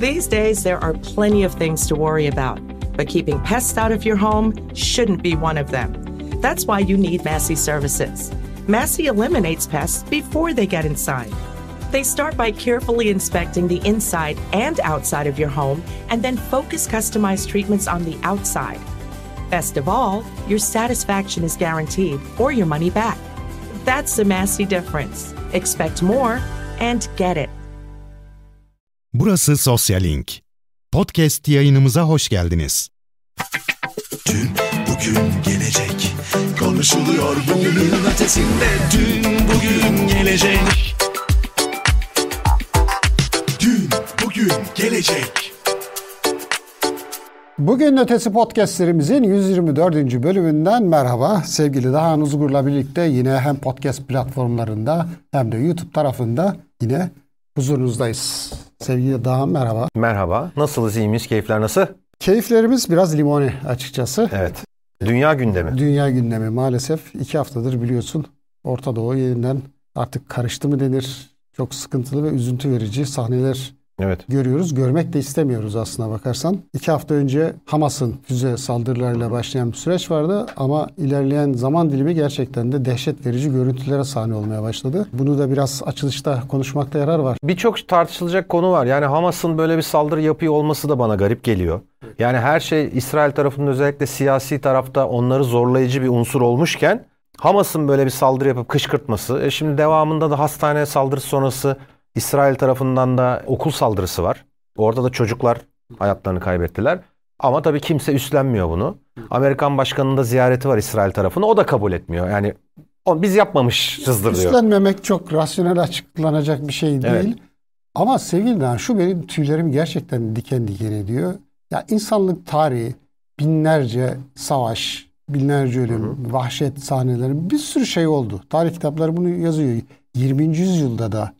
These days, there are plenty of things to worry about, but keeping pests out of your home shouldn't be one of them. That's why you need Massey Services. Massey eliminates pests before they get inside. They start by carefully inspecting the inside and outside of your home and then focus customized treatments on the outside. Best of all, your satisfaction is guaranteed or your money back. That's the Massey difference. Expect more and get it. Burası Sosyalink. Podcast yayınımıza hoş geldiniz. Dün, bugün, gelecek konuşuluyor bugünün ötesinde. Dün, bugün, gelecek. Dün, bugün, gelecek. Bugün Ötesi Podcast'lerimizin 124. bölümünden merhaba. Sevgili daha Uzgur'la birlikte yine hem podcast platformlarında hem de YouTube tarafında yine huzurunuzdayız. Sevgili Dağ merhaba. Merhaba. Nasılız, iyi miyiz? Keyifler nasıl? Keyiflerimiz biraz limoni açıkçası. Evet. Dünya gündemi. Dünya gündemi maalesef iki haftadır biliyorsun Orta Doğu yeniden artık karıştı mı denir. Çok sıkıntılı ve üzüntü verici sahneler evet. görüyoruz. Görmek de istemiyoruz aslına bakarsan. İki hafta önce Hamas'ın füze saldırılarıyla başlayan bir süreç vardı ama ilerleyen zaman dilimi gerçekten de dehşet verici görüntülere sahne olmaya başladı. Bunu da biraz açılışta konuşmakta yarar var. Birçok tartışılacak konu var. Yani Hamas'ın böyle bir saldırı yapıyor olması da bana garip geliyor. Yani her şey İsrail tarafının özellikle siyasi tarafta onları zorlayıcı bir unsur olmuşken Hamas'ın böyle bir saldırı yapıp kışkırtması, e şimdi devamında da hastane saldırı sonrası İsrail tarafından da okul saldırısı var. Orada da çocuklar hayatlarını kaybettiler. Ama tabii kimse üstlenmiyor bunu. Amerikan başkanının da ziyareti var İsrail tarafına. O da kabul etmiyor. Yani biz yapmamışızdır diyor. Üstlenmemek çok rasyonel açıklanacak bir şey değil. Evet. Ama Sevil şu benim tüylerim gerçekten diken diken ediyor. Ya insanlık tarihi binlerce savaş, binlerce ölüm, hı hı. vahşet sahneleri bir sürü şey oldu. Tarih kitapları bunu yazıyor. 20. yüzyılda da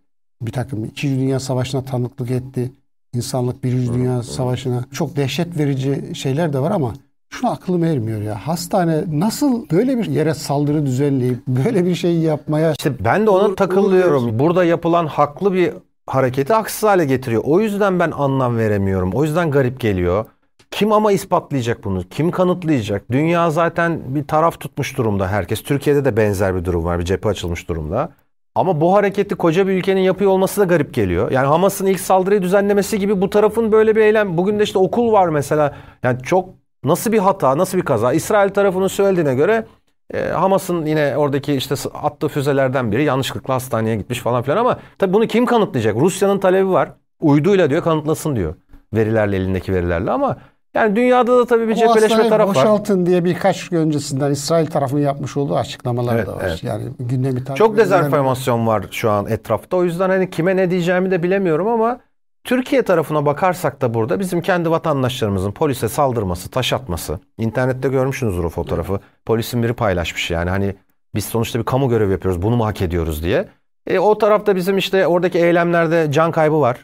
bir takım İkinci Dünya Savaşı'na tanıklık etti. İnsanlık Birinci Dünya Savaşı'na. Çok dehşet verici şeyler de var ama şunu aklım ermiyor ya. Hastane nasıl böyle bir yere saldırı düzenleyip böyle bir şeyi yapmaya... İşte ben de ona Uğur, takılıyorum. Uğur Burada yapılan haklı bir hareketi haksız hale getiriyor. O yüzden ben anlam veremiyorum. O yüzden garip geliyor. Kim ama ispatlayacak bunu? Kim kanıtlayacak? Dünya zaten bir taraf tutmuş durumda herkes. Türkiye'de de benzer bir durum var. Bir cephe açılmış durumda. Ama bu hareketi koca bir ülkenin yapıyor olması da garip geliyor. Yani Hamas'ın ilk saldırıyı düzenlemesi gibi bu tarafın böyle bir eylem. Bugün de işte okul var mesela. Yani çok nasıl bir hata, nasıl bir kaza? İsrail tarafının söylediğine göre e, Hamas'ın yine oradaki işte attığı füzelerden biri yanlışlıkla hastaneye gitmiş falan filan ama tabii bunu kim kanıtlayacak? Rusya'nın talebi var. Uyduyla diyor kanıtlasın diyor. Verilerle elindeki verilerle ama yani dünyada da tabii bir o cepheleşme taraf boşaltın var. boşaltın diye birkaç gün öncesinden İsrail tarafının yapmış olduğu açıklamalar evet, da var. Evet. Yani gündemi takip Çok dezenformasyon var şu an etrafta. O yüzden hani kime ne diyeceğimi de bilemiyorum ama Türkiye tarafına bakarsak da burada bizim kendi vatandaşlarımızın polise saldırması, taş atması. İnternette görmüşsünüzdür o fotoğrafı. Polisin biri paylaşmış yani hani biz sonuçta bir kamu görevi yapıyoruz bunu mu hak ediyoruz diye. E, o tarafta bizim işte oradaki eylemlerde can kaybı var.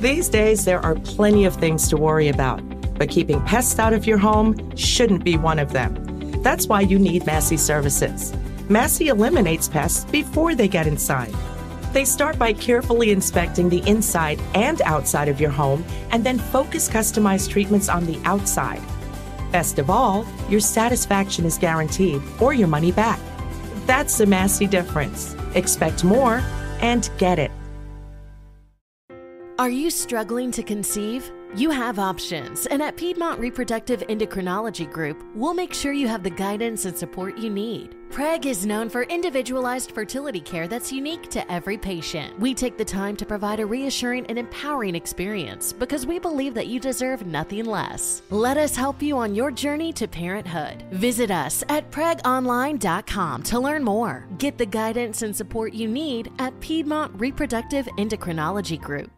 These days, there are plenty of things to worry about, but keeping pests out of your home shouldn't be one of them. That's why you need Massey Services. Massey eliminates pests before they get inside. They start by carefully inspecting the inside and outside of your home and then focus customized treatments on the outside. Best of all, your satisfaction is guaranteed or your money back. That's the Massey difference. Expect more and get it. Are you struggling to conceive? You have options, and at Piedmont Reproductive Endocrinology Group, we'll make sure you have the guidance and support you need. PREG is known for individualized fertility care that's unique to every patient. We take the time to provide a reassuring and empowering experience because we believe that you deserve nothing less. Let us help you on your journey to parenthood. Visit us at pregonline.com to learn more. Get the guidance and support you need at Piedmont Reproductive Endocrinology Group.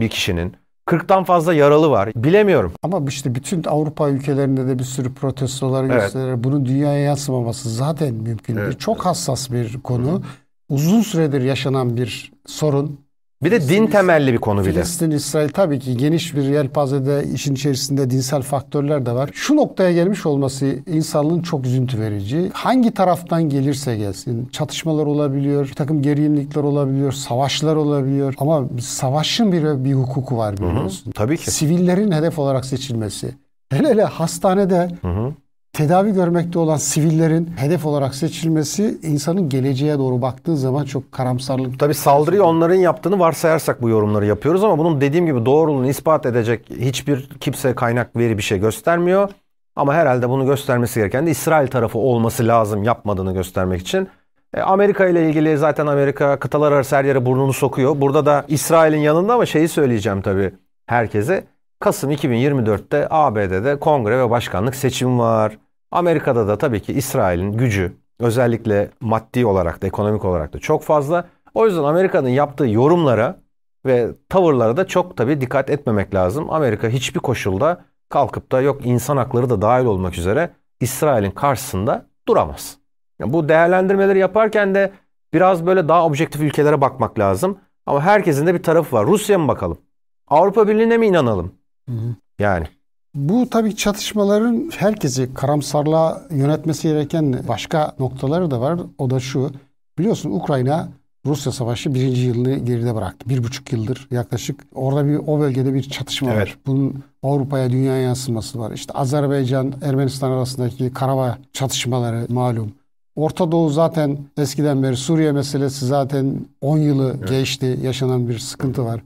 bir kişinin. 40'tan fazla yaralı var. Bilemiyorum. Ama işte bütün Avrupa ülkelerinde de bir sürü protestolar evet. gösteriler. Bunun dünyaya yansımaması zaten mümkün evet. değil. Çok hassas bir konu. Hı. Uzun süredir yaşanan bir sorun. Bir de din temelli bir konu bir de. Filistin, İsrail tabii ki geniş bir yelpazede işin içerisinde dinsel faktörler de var. Şu noktaya gelmiş olması insanlığın çok üzüntü verici. Hangi taraftan gelirse gelsin çatışmalar olabiliyor, bir takım gerilimlikler olabiliyor, savaşlar olabiliyor. Ama savaşın bir, bir hukuku var biliyorsun. Hı hı, tabii ki. Sivillerin hedef olarak seçilmesi. Hele hele hastanede hı hı Tedavi görmekte olan sivillerin hedef olarak seçilmesi insanın geleceğe doğru baktığı zaman çok karamsarlık. Tabi saldırıyı onların yaptığını varsayarsak bu yorumları yapıyoruz ama bunun dediğim gibi doğruluğunu ispat edecek hiçbir kimse kaynak veri bir şey göstermiyor. Ama herhalde bunu göstermesi gereken de İsrail tarafı olması lazım yapmadığını göstermek için. E, Amerika ile ilgili zaten Amerika kıtalar arası her yere burnunu sokuyor. Burada da İsrail'in yanında ama şeyi söyleyeceğim tabii herkese. Kasım 2024'te ABD'de kongre ve başkanlık seçim var. Amerika'da da tabii ki İsrail'in gücü özellikle maddi olarak da ekonomik olarak da çok fazla. O yüzden Amerika'nın yaptığı yorumlara ve tavırlara da çok tabii dikkat etmemek lazım. Amerika hiçbir koşulda kalkıp da yok insan hakları da dahil olmak üzere İsrail'in karşısında duramaz. Yani bu değerlendirmeleri yaparken de biraz böyle daha objektif ülkelere bakmak lazım. Ama herkesin de bir tarafı var. Rusya mı bakalım? Avrupa Birliği'ne mi inanalım? Hı hı. Yani. Bu tabii çatışmaların herkesi karamsarlığa yönetmesi gereken başka noktaları da var. O da şu. Biliyorsun Ukrayna Rusya Savaşı birinci yılını geride bıraktı. Bir buçuk yıldır yaklaşık. Orada bir o bölgede bir çatışma evet. var. Bunun Avrupa'ya, dünya yansıması var. İşte Azerbaycan, Ermenistan arasındaki Karabağ çatışmaları malum. Orta Doğu zaten eskiden beri Suriye meselesi zaten 10 yılı evet. geçti. Yaşanan bir sıkıntı var.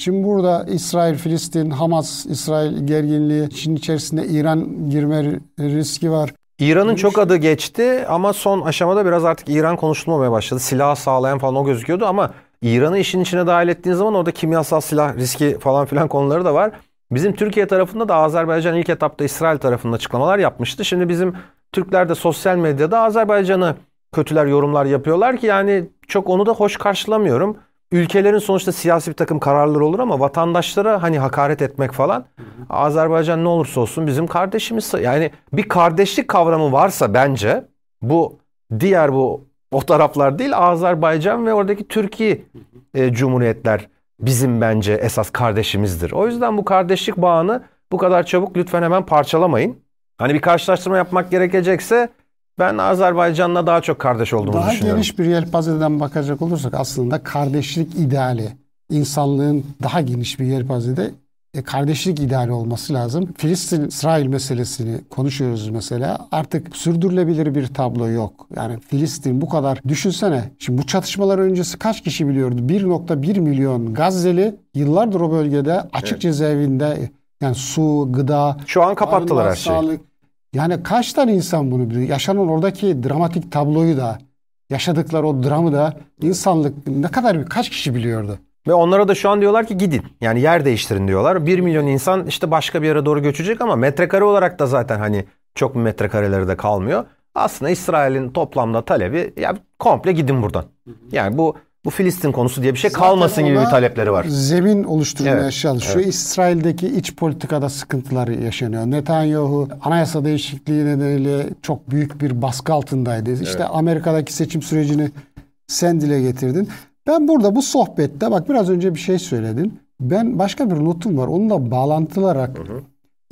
Şimdi burada İsrail, Filistin, Hamas, İsrail gerginliği, işin içerisinde İran girme riski var. İran'ın çok adı geçti ama son aşamada biraz artık İran konuşulmamaya başladı. Silah sağlayan falan o gözüküyordu ama İran'ı işin içine dahil ettiğin zaman orada kimyasal silah riski falan filan konuları da var. Bizim Türkiye tarafında da Azerbaycan ilk etapta İsrail tarafında açıklamalar yapmıştı. Şimdi bizim Türkler de sosyal medyada Azerbaycan'ı kötüler yorumlar yapıyorlar ki yani çok onu da hoş karşılamıyorum ülkelerin sonuçta siyasi bir takım kararları olur ama vatandaşlara hani hakaret etmek falan hı hı. Azerbaycan ne olursa olsun bizim kardeşimiz yani bir kardeşlik kavramı varsa bence bu diğer bu o taraflar değil Azerbaycan ve oradaki Türkiye e, cumhuriyetler bizim bence esas kardeşimizdir. O yüzden bu kardeşlik bağını bu kadar çabuk lütfen hemen parçalamayın. Hani bir karşılaştırma yapmak gerekecekse ben Azerbaycan'la daha çok kardeş olduğumu daha düşünüyorum. Daha geniş bir yelpazeden bakacak olursak aslında kardeşlik ideali, insanlığın daha geniş bir yelpazede e, kardeşlik ideali olması lazım. Filistin-İsrail meselesini konuşuyoruz mesela. Artık sürdürülebilir bir tablo yok. Yani Filistin bu kadar düşünsene. Şimdi bu çatışmalar öncesi kaç kişi biliyordu? 1.1 milyon Gazze'li yıllardır o bölgede açık evet. cezaevinde yani su, gıda, şu an kapattılar her şeyi. Sağlık, yani kaç tane insan bunu biliyor? Yaşanan oradaki dramatik tabloyu da, yaşadıkları o dramı da insanlık ne kadar bir kaç kişi biliyordu? Ve onlara da şu an diyorlar ki gidin. Yani yer değiştirin diyorlar. 1 milyon insan işte başka bir yere doğru göçecek ama metrekare olarak da zaten hani çok metrekareleri de kalmıyor. Aslında İsrail'in toplamda talebi ya komple gidin buradan. Yani bu bu Filistin konusu diye bir şey Zaten kalmasın gibi bir talepleri var. Zemin oluşturmaya evet. çalışıyor. Evet. İsrail'deki iç politikada sıkıntılar yaşanıyor. Netanyahu anayasa değişikliği nedeniyle çok büyük bir baskı altındaydı. Evet. İşte Amerika'daki seçim sürecini sen dile getirdin. Ben burada bu sohbette bak biraz önce bir şey söyledin. Ben başka bir notum var. Onunla bağlantılarak hı hı.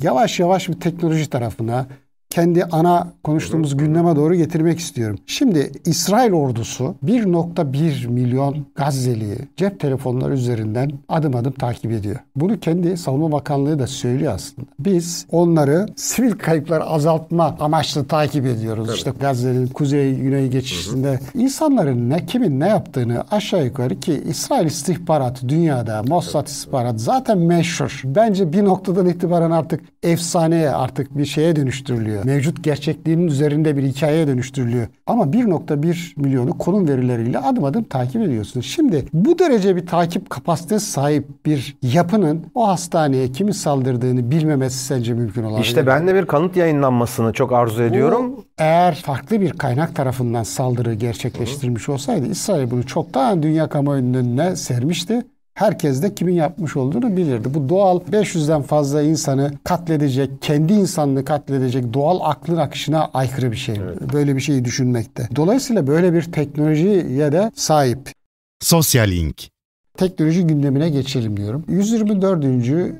yavaş yavaş bir teknoloji tarafına, kendi ana konuştuğumuz gündeme doğru getirmek istiyorum. Şimdi İsrail ordusu 1.1 milyon Gazze'liyi cep telefonları üzerinden adım adım takip ediyor. Bunu kendi Savunma Bakanlığı da söylüyor aslında. Biz onları sivil kayıplar azaltma amaçlı takip ediyoruz. Evet. İşte Gazze'nin kuzey güney geçişinde hı hı. insanların ne kimin ne yaptığını aşağı yukarı ki İsrail istihbaratı dünyada Mossad istihbarat zaten meşhur. Bence bir noktadan itibaren artık efsaneye artık bir şeye dönüştürülüyor dönüştürülüyor. Mevcut gerçekliğinin üzerinde bir hikayeye dönüştürülüyor. Ama 1.1 milyonu konum verileriyle adım adım takip ediyorsunuz. Şimdi bu derece bir takip kapasitesi sahip bir yapının o hastaneye kimi saldırdığını bilmemesi sence mümkün olabilir. İşte ben de bir kanıt yayınlanmasını çok arzu ediyorum. Bu, eğer farklı bir kaynak tarafından saldırı gerçekleştirmiş olsaydı İsrail bunu çoktan dünya kamuoyunun önüne sermişti herkes de kimin yapmış olduğunu bilirdi. Bu doğal 500'den fazla insanı katledecek, kendi insanını katledecek doğal aklın akışına aykırı bir şey. Evet. Böyle bir şeyi düşünmekte. Dolayısıyla böyle bir teknolojiye de sahip. Sosyal Link teknoloji gündemine geçelim diyorum. 124.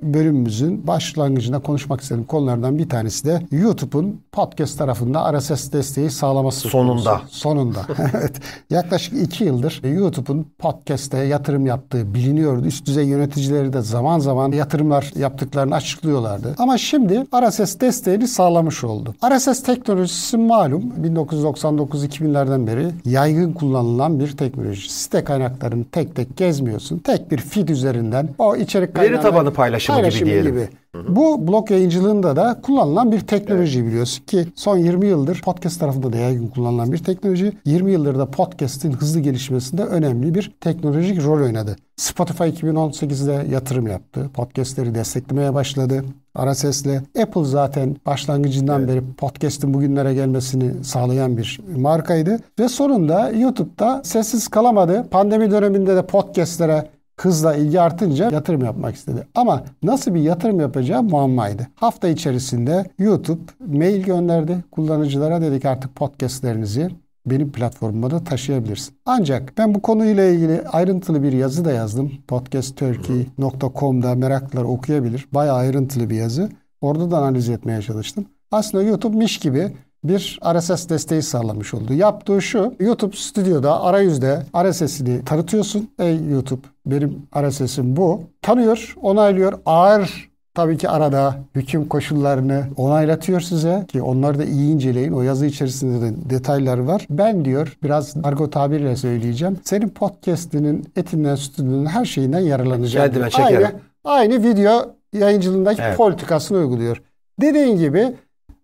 bölümümüzün başlangıcında konuşmak istediğim konulardan bir tanesi de YouTube'un podcast tarafında RSS desteği sağlaması. Sonunda. Konusu. Sonunda. evet. Yaklaşık iki yıldır YouTube'un podcast'e yatırım yaptığı biliniyordu. Üst düzey yöneticileri de zaman zaman yatırımlar yaptıklarını açıklıyorlardı. Ama şimdi RSS desteğini sağlamış oldu. RSS teknolojisi malum 1999-2000'lerden beri yaygın kullanılan bir teknoloji. Site kaynaklarını tek tek gezmiyorsun yapıyorsun. Tek bir feed üzerinden o içerik kaynağı... Veri tabanı paylaşımı, paylaşımı gibi diyelim. Gibi bu blog yayıncılığında da kullanılan bir teknoloji evet. biliyorsun ki son 20 yıldır podcast tarafında da yaygın kullanılan bir teknoloji. 20 yıldır da podcast'in hızlı gelişmesinde önemli bir teknolojik rol oynadı. Spotify 2018'de yatırım yaptı. Podcast'leri desteklemeye başladı. Ara sesle Apple zaten başlangıcından evet. beri podcast'in bugünlere gelmesini sağlayan bir markaydı. Ve sonunda YouTube'da sessiz kalamadı. Pandemi döneminde de podcast'lere kızla ilgi artınca yatırım yapmak istedi. Ama nasıl bir yatırım yapacağı muammaydı. Hafta içerisinde YouTube mail gönderdi kullanıcılara dedik artık podcastlerinizi benim platformuma da taşıyabilirsin. Ancak ben bu konuyla ilgili ayrıntılı bir yazı da yazdım. podcastturkey.com'da meraklılar okuyabilir. Bayağı ayrıntılı bir yazı. Orada da analiz etmeye çalıştım. Aslında YouTube miş gibi bir RSS desteği sağlamış oldu. Yaptığı şu, YouTube Studio'da arayüzde RSS'ini tanıtıyorsun. Ey YouTube benim RSS'im bu. Tanıyor, onaylıyor. Ağır Tabii ki arada hüküm koşullarını onaylatıyor size ki onları da iyi inceleyin. O yazı içerisinde de detaylar var. Ben diyor biraz argo tabirle söyleyeceğim. Senin podcast'inin etinden sütünden her şeyinden yararlanacağım. Kendime şekerim. Aynı, aynı video yayıncılığındaki evet. politikasını uyguluyor. Dediğin gibi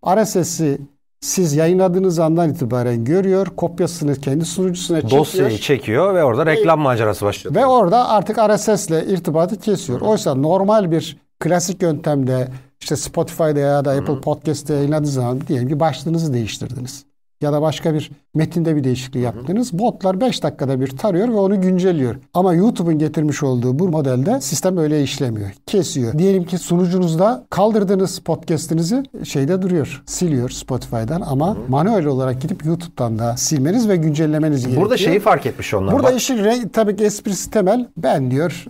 RSS'i siz yayınladığınız andan itibaren görüyor, kopyasını kendi sunucusuna çekiyor. Dosyayı çekiyor ve orada reklam macerası başlıyor. Ve orada artık RSS ile irtibatı kesiyor. Oysa normal bir klasik yöntemde, işte Spotify'da ya da Apple Podcast'te yayınladığınız zaman diyelim ki başlığınızı değiştirdiniz ya da başka bir metinde bir değişikliği yaptınız. Botlar 5 dakikada bir tarıyor ve onu güncelliyor. Ama YouTube'un getirmiş olduğu bu modelde sistem öyle işlemiyor. Kesiyor. Diyelim ki sunucunuzda kaldırdığınız podcast'inizi şeyde duruyor. Siliyor Spotify'dan ama hı manuel olarak gidip YouTube'dan da silmeniz ve güncellemeniz gerekiyor. Burada şeyi fark etmiş onlar. Burada bak. işin tabii ki esprisi temel. Ben diyor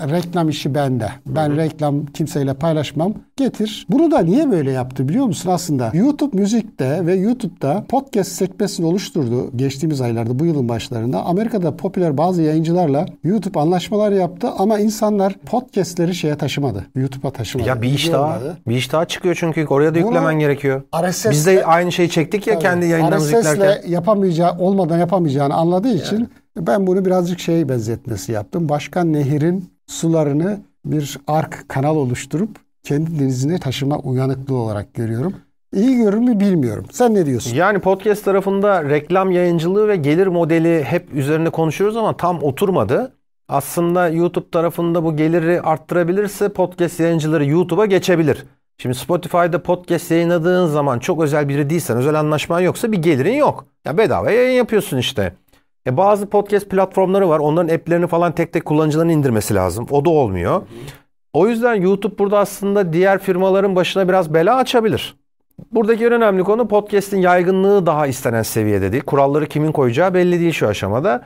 reklam işi bende. Ben hı reklam kimseyle paylaşmam. Getir. Bunu da niye böyle yaptı biliyor musun aslında? YouTube müzikte ve YouTube'da podcast sekmesini oluşturdu. Geçtiğimiz aylarda bu yılın başlarında Amerika'da popüler bazı yayıncılarla YouTube anlaşmalar yaptı ama insanlar podcastleri şeye taşımadı. YouTube'a taşımadı. Ya bir iş daha. Olmadı. Bir iş daha çıkıyor çünkü oraya da Bunu yüklemen gerekiyor. RSS'le, Biz de aynı şeyi çektik ya tabii, kendi yayınlarımızı yüklerken. RSS'le yapamayacağı, olmadan yapamayacağını anladığı için yani ben bunu birazcık şey benzetmesi yaptım. Başka nehirin sularını bir ark kanal oluşturup kendi denizine taşıma uyanıklığı olarak görüyorum. İyi görür mü bilmiyorum. Sen ne diyorsun? Yani podcast tarafında reklam yayıncılığı ve gelir modeli hep üzerine konuşuyoruz ama tam oturmadı. Aslında YouTube tarafında bu geliri arttırabilirse podcast yayıncıları YouTube'a geçebilir. Şimdi Spotify'da podcast yayınladığın zaman çok özel biri değilsen, özel anlaşman yoksa bir gelirin yok. Ya bedava yayın yapıyorsun işte. E bazı podcast platformları var. Onların app'lerini falan tek tek kullanıcıların indirmesi lazım. O da olmuyor. O yüzden YouTube burada aslında diğer firmaların başına biraz bela açabilir. Buradaki en önemli konu podcast'in yaygınlığı daha istenen seviyede değil. Kuralları kimin koyacağı belli değil şu aşamada.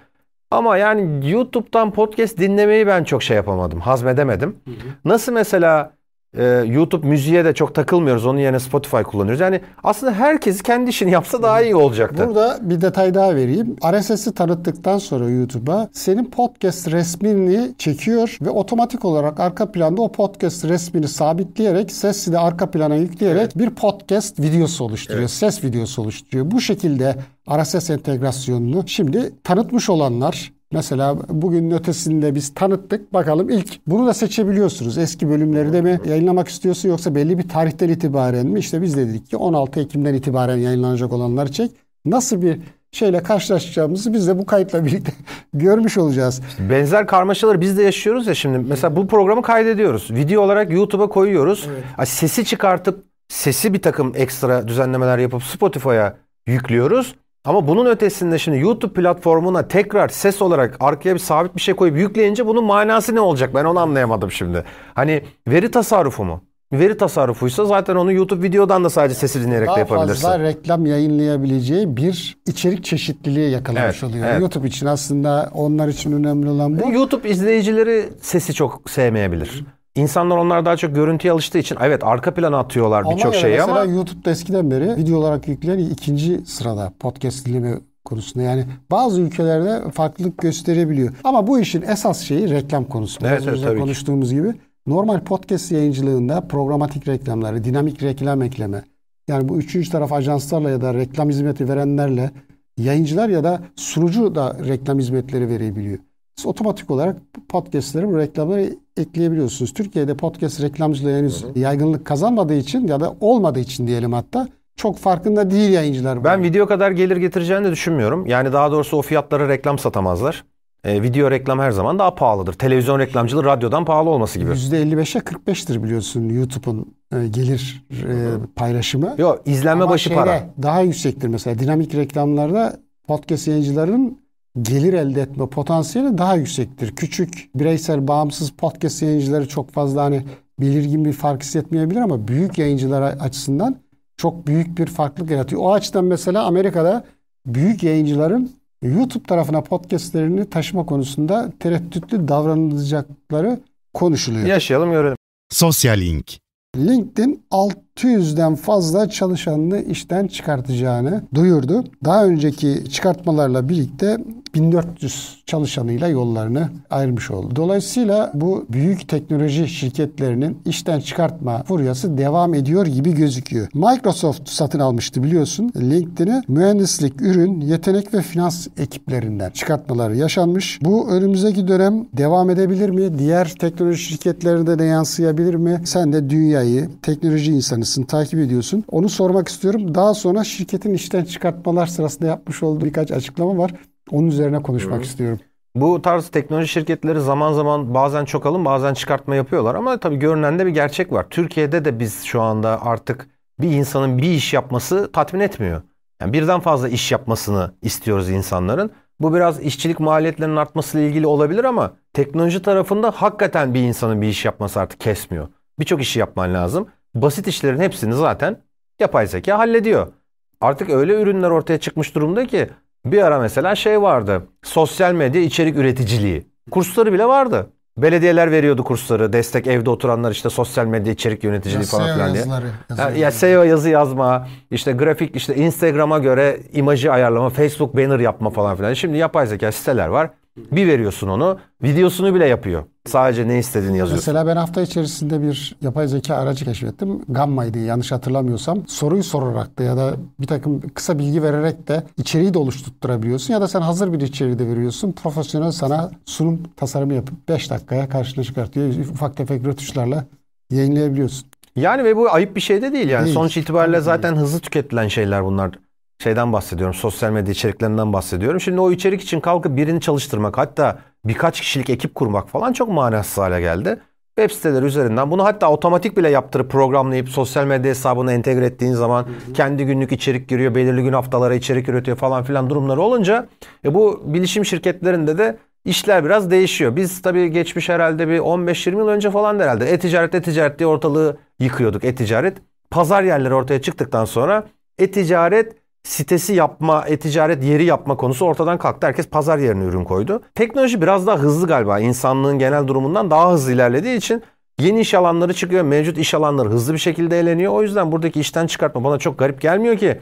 Ama yani YouTube'dan podcast dinlemeyi ben çok şey yapamadım, hazmedemedim. Nasıl mesela ee, YouTube müziğe de çok takılmıyoruz. Onun yerine Spotify kullanıyoruz. Yani aslında herkes kendi işini yapsa daha iyi olacaktı. Burada bir detay daha vereyim. RSS'i tanıttıktan sonra YouTube'a senin podcast resmini çekiyor ve otomatik olarak arka planda o podcast resmini sabitleyerek sesi de arka plana yükleyerek evet. bir podcast videosu oluşturuyor. Evet. Ses videosu oluşturuyor. Bu şekilde RSS entegrasyonunu şimdi tanıtmış olanlar Mesela bugün ötesinde biz tanıttık. Bakalım ilk bunu da seçebiliyorsunuz. Eski bölümleri de mi yayınlamak istiyorsun yoksa belli bir tarihten itibaren mi? İşte biz de dedik ki 16 Ekim'den itibaren yayınlanacak olanları çek. Nasıl bir şeyle karşılaşacağımızı biz de bu kayıtla birlikte görmüş olacağız. Benzer karmaşaları biz de yaşıyoruz ya şimdi. Mesela bu programı kaydediyoruz. Video olarak YouTube'a koyuyoruz. Evet. Sesi çıkartıp sesi bir takım ekstra düzenlemeler yapıp Spotify'a yüklüyoruz. Ama bunun ötesinde şimdi YouTube platformuna tekrar ses olarak arkaya bir sabit bir şey koyup yükleyince bunun manası ne olacak? Ben onu anlayamadım şimdi. Hani veri tasarrufu mu? Veri tasarrufuysa zaten onu YouTube videodan da sadece sesi dinleyerek Daha de yapabilirsin. Daha fazla reklam yayınlayabileceği bir içerik çeşitliliği yakalamış evet, oluyor. Evet. YouTube için aslında onlar için önemli olan bu. YouTube izleyicileri sesi çok sevmeyebilir. İnsanlar onlar daha çok görüntüye alıştığı için evet arka plana atıyorlar birçok şeyi mesela ama. Mesela YouTube'da eskiden beri video olarak yükleyen ikinci sırada podcast dinleme konusunda. Yani bazı ülkelerde farklılık gösterebiliyor. Ama bu işin esas şeyi reklam konusu. Biraz evet, önce konuştuğumuz ki. gibi. Normal podcast yayıncılığında programatik reklamları, dinamik reklam ekleme. Yani bu üçüncü taraf ajanslarla ya da reklam hizmeti verenlerle yayıncılar ya da sunucu da reklam hizmetleri verebiliyor. Siz otomatik olarak podcastları bu reklamları ekleyebiliyorsunuz. Türkiye'de podcast reklamcılığı henüz hı hı. yaygınlık kazanmadığı için ya da olmadığı için diyelim hatta çok farkında değil yayıncılar. Bunu. Ben video kadar gelir getireceğini de düşünmüyorum. Yani daha doğrusu o fiyatlara reklam satamazlar. E, video reklam her zaman daha pahalıdır. Televizyon reklamcılığı radyodan pahalı olması gibi. %55'e 45'tir biliyorsun YouTube'un e, gelir e, paylaşımı. Yok izlenme Ama başı şeyde, para. Daha yüksektir mesela dinamik reklamlarda podcast yayıncıların gelir elde etme potansiyeli daha yüksektir. Küçük, bireysel, bağımsız podcast yayıncıları çok fazla hani belirgin bir fark hissetmeyebilir ama büyük yayıncılar açısından çok büyük bir farklılık yaratıyor. O açıdan mesela Amerika'da büyük yayıncıların YouTube tarafına podcastlerini taşıma konusunda tereddütlü davranılacakları konuşuluyor. Yaşayalım görelim. Sosyal Link LinkedIn alt 600'den fazla çalışanını işten çıkartacağını duyurdu. Daha önceki çıkartmalarla birlikte 1400 çalışanıyla yollarını ayırmış oldu. Dolayısıyla bu büyük teknoloji şirketlerinin işten çıkartma furyası devam ediyor gibi gözüküyor. Microsoft satın almıştı biliyorsun LinkedIn'i. Mühendislik, ürün, yetenek ve finans ekiplerinden çıkartmaları yaşanmış. Bu önümüzdeki dönem devam edebilir mi? Diğer teknoloji şirketlerine de yansıyabilir mi? Sen de dünyayı teknoloji insanı durumdasın, takip ediyorsun. Onu sormak istiyorum. Daha sonra şirketin işten çıkartmalar sırasında yapmış olduğu birkaç açıklama var. Onun üzerine konuşmak Hı. istiyorum. Bu tarz teknoloji şirketleri zaman zaman bazen çok alım bazen çıkartma yapıyorlar ama tabii görünen de bir gerçek var. Türkiye'de de biz şu anda artık bir insanın bir iş yapması tatmin etmiyor. Yani birden fazla iş yapmasını istiyoruz insanların. Bu biraz işçilik maliyetlerinin artmasıyla ilgili olabilir ama teknoloji tarafında hakikaten bir insanın bir iş yapması artık kesmiyor. Birçok işi yapman lazım basit işlerin hepsini zaten yapay zeka hallediyor. Artık öyle ürünler ortaya çıkmış durumda ki bir ara mesela şey vardı. Sosyal medya içerik üreticiliği. Kursları bile vardı. Belediyeler veriyordu kursları. Destek evde oturanlar işte sosyal medya içerik yöneticiliği ya falan e filan diye. Yazıları, Ya, ya SEO yazı yazma, işte grafik, işte Instagram'a göre imajı ayarlama, Facebook banner yapma falan filan. Şimdi yapay zeka siteler var. Bir veriyorsun onu. Videosunu bile yapıyor. Sadece ne istediğini yazıyorsun. Mesela ben hafta içerisinde bir yapay zeka aracı keşfettim. Gamma'ydı yanlış hatırlamıyorsam. Soruyu sorarak da ya da bir takım kısa bilgi vererek de içeriği de oluşturtturabiliyorsun. Ya da sen hazır bir içeriği de veriyorsun. Profesyonel sana sunum tasarımı yapıp 5 dakikaya karşına çıkartıyor. Ufak tefek rötuşlarla yayınlayabiliyorsun. Yani ve bu ayıp bir şey de değil yani. Değil. Sonuç itibariyle zaten hızlı tüketilen şeyler bunlar şeyden bahsediyorum. Sosyal medya içeriklerinden bahsediyorum. Şimdi o içerik için kalkıp birini çalıştırmak hatta birkaç kişilik ekip kurmak falan çok manasız hale geldi. Web siteleri üzerinden bunu hatta otomatik bile yaptırıp programlayıp sosyal medya hesabına entegre ettiğin zaman hı hı. kendi günlük içerik giriyor, belirli gün haftalara içerik üretiyor falan filan durumları olunca e bu bilişim şirketlerinde de işler biraz değişiyor. Biz tabii geçmiş herhalde bir 15-20 yıl önce falan herhalde e-ticaret e-ticaret diye ortalığı yıkıyorduk e-ticaret. Pazar yerleri ortaya çıktıktan sonra e-ticaret sitesi yapma, e-ticaret yeri yapma konusu ortadan kalktı. Herkes pazar yerine ürün koydu. Teknoloji biraz daha hızlı galiba insanlığın genel durumundan daha hızlı ilerlediği için yeni iş alanları çıkıyor. Mevcut iş alanları hızlı bir şekilde eleniyor. O yüzden buradaki işten çıkartma bana çok garip gelmiyor ki.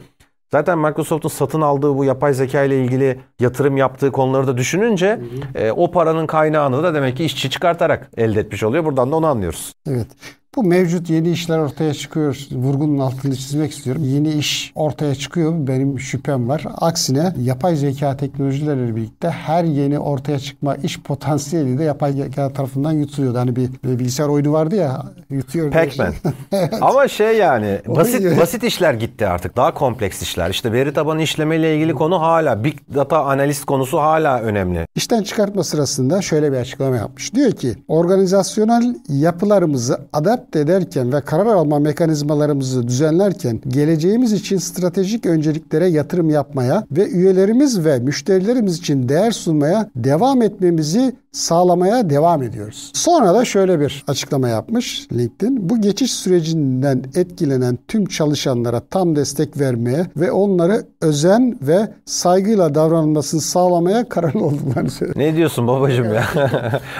Zaten Microsoft'un satın aldığı bu yapay zeka ile ilgili yatırım yaptığı konuları da düşününce hı hı. E, o paranın kaynağını da demek ki işçi çıkartarak elde etmiş oluyor. Buradan da onu anlıyoruz. Evet. Bu mevcut yeni işler ortaya çıkıyor. Vurgunun altını çizmek istiyorum. Yeni iş ortaya çıkıyor. Benim şüphem var. Aksine yapay zeka teknolojileriyle birlikte her yeni ortaya çıkma iş potansiyeli de yapay zeka tarafından yutuluyordu. Hani bir, bir bilgisayar oyunu vardı ya yutuyor. Pac-Man. Şey. evet. Ama şey yani basit basit işler gitti artık. Daha kompleks işler. İşte veri tabanı işlemeyle ilgili konu hala big data analist konusu hala önemli. İşten çıkartma sırasında şöyle bir açıklama yapmış. Diyor ki organizasyonel yapılarımızı adapt seyahat ve karar alma mekanizmalarımızı düzenlerken geleceğimiz için stratejik önceliklere yatırım yapmaya ve üyelerimiz ve müşterilerimiz için değer sunmaya devam etmemizi sağlamaya devam ediyoruz. Sonra da şöyle bir açıklama yapmış LinkedIn. Bu geçiş sürecinden etkilenen tüm çalışanlara tam destek vermeye ve onları özen ve saygıyla davranılmasını sağlamaya kararlı olduklarını hani söylüyor. Ne diyorsun babacım ya?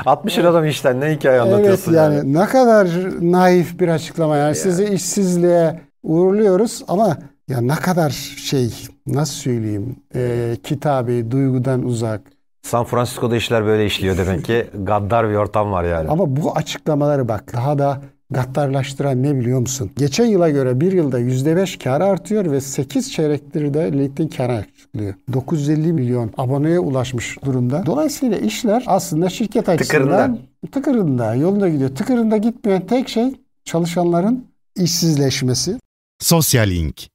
60 adam işten ne hikaye anlatıyorsun? Evet yani, yani ne kadar naif bir açıklama yani. yani. Sizi işsizliğe uğurluyoruz ama ya ne kadar şey nasıl söyleyeyim e, kitabi duygudan uzak San Francisco'da işler böyle işliyor demek ki. Gaddar bir ortam var yani. Ama bu açıklamaları bak daha da gaddarlaştıran ne biliyor musun? Geçen yıla göre bir yılda %5 kar artıyor ve 8 çeyrektir de LinkedIn kara açıklıyor. 950 milyon aboneye ulaşmış durumda. Dolayısıyla işler aslında şirket açısından tıkırında. tıkırında yolunda gidiyor. Tıkırında gitmeyen tek şey çalışanların işsizleşmesi. Sosyal Link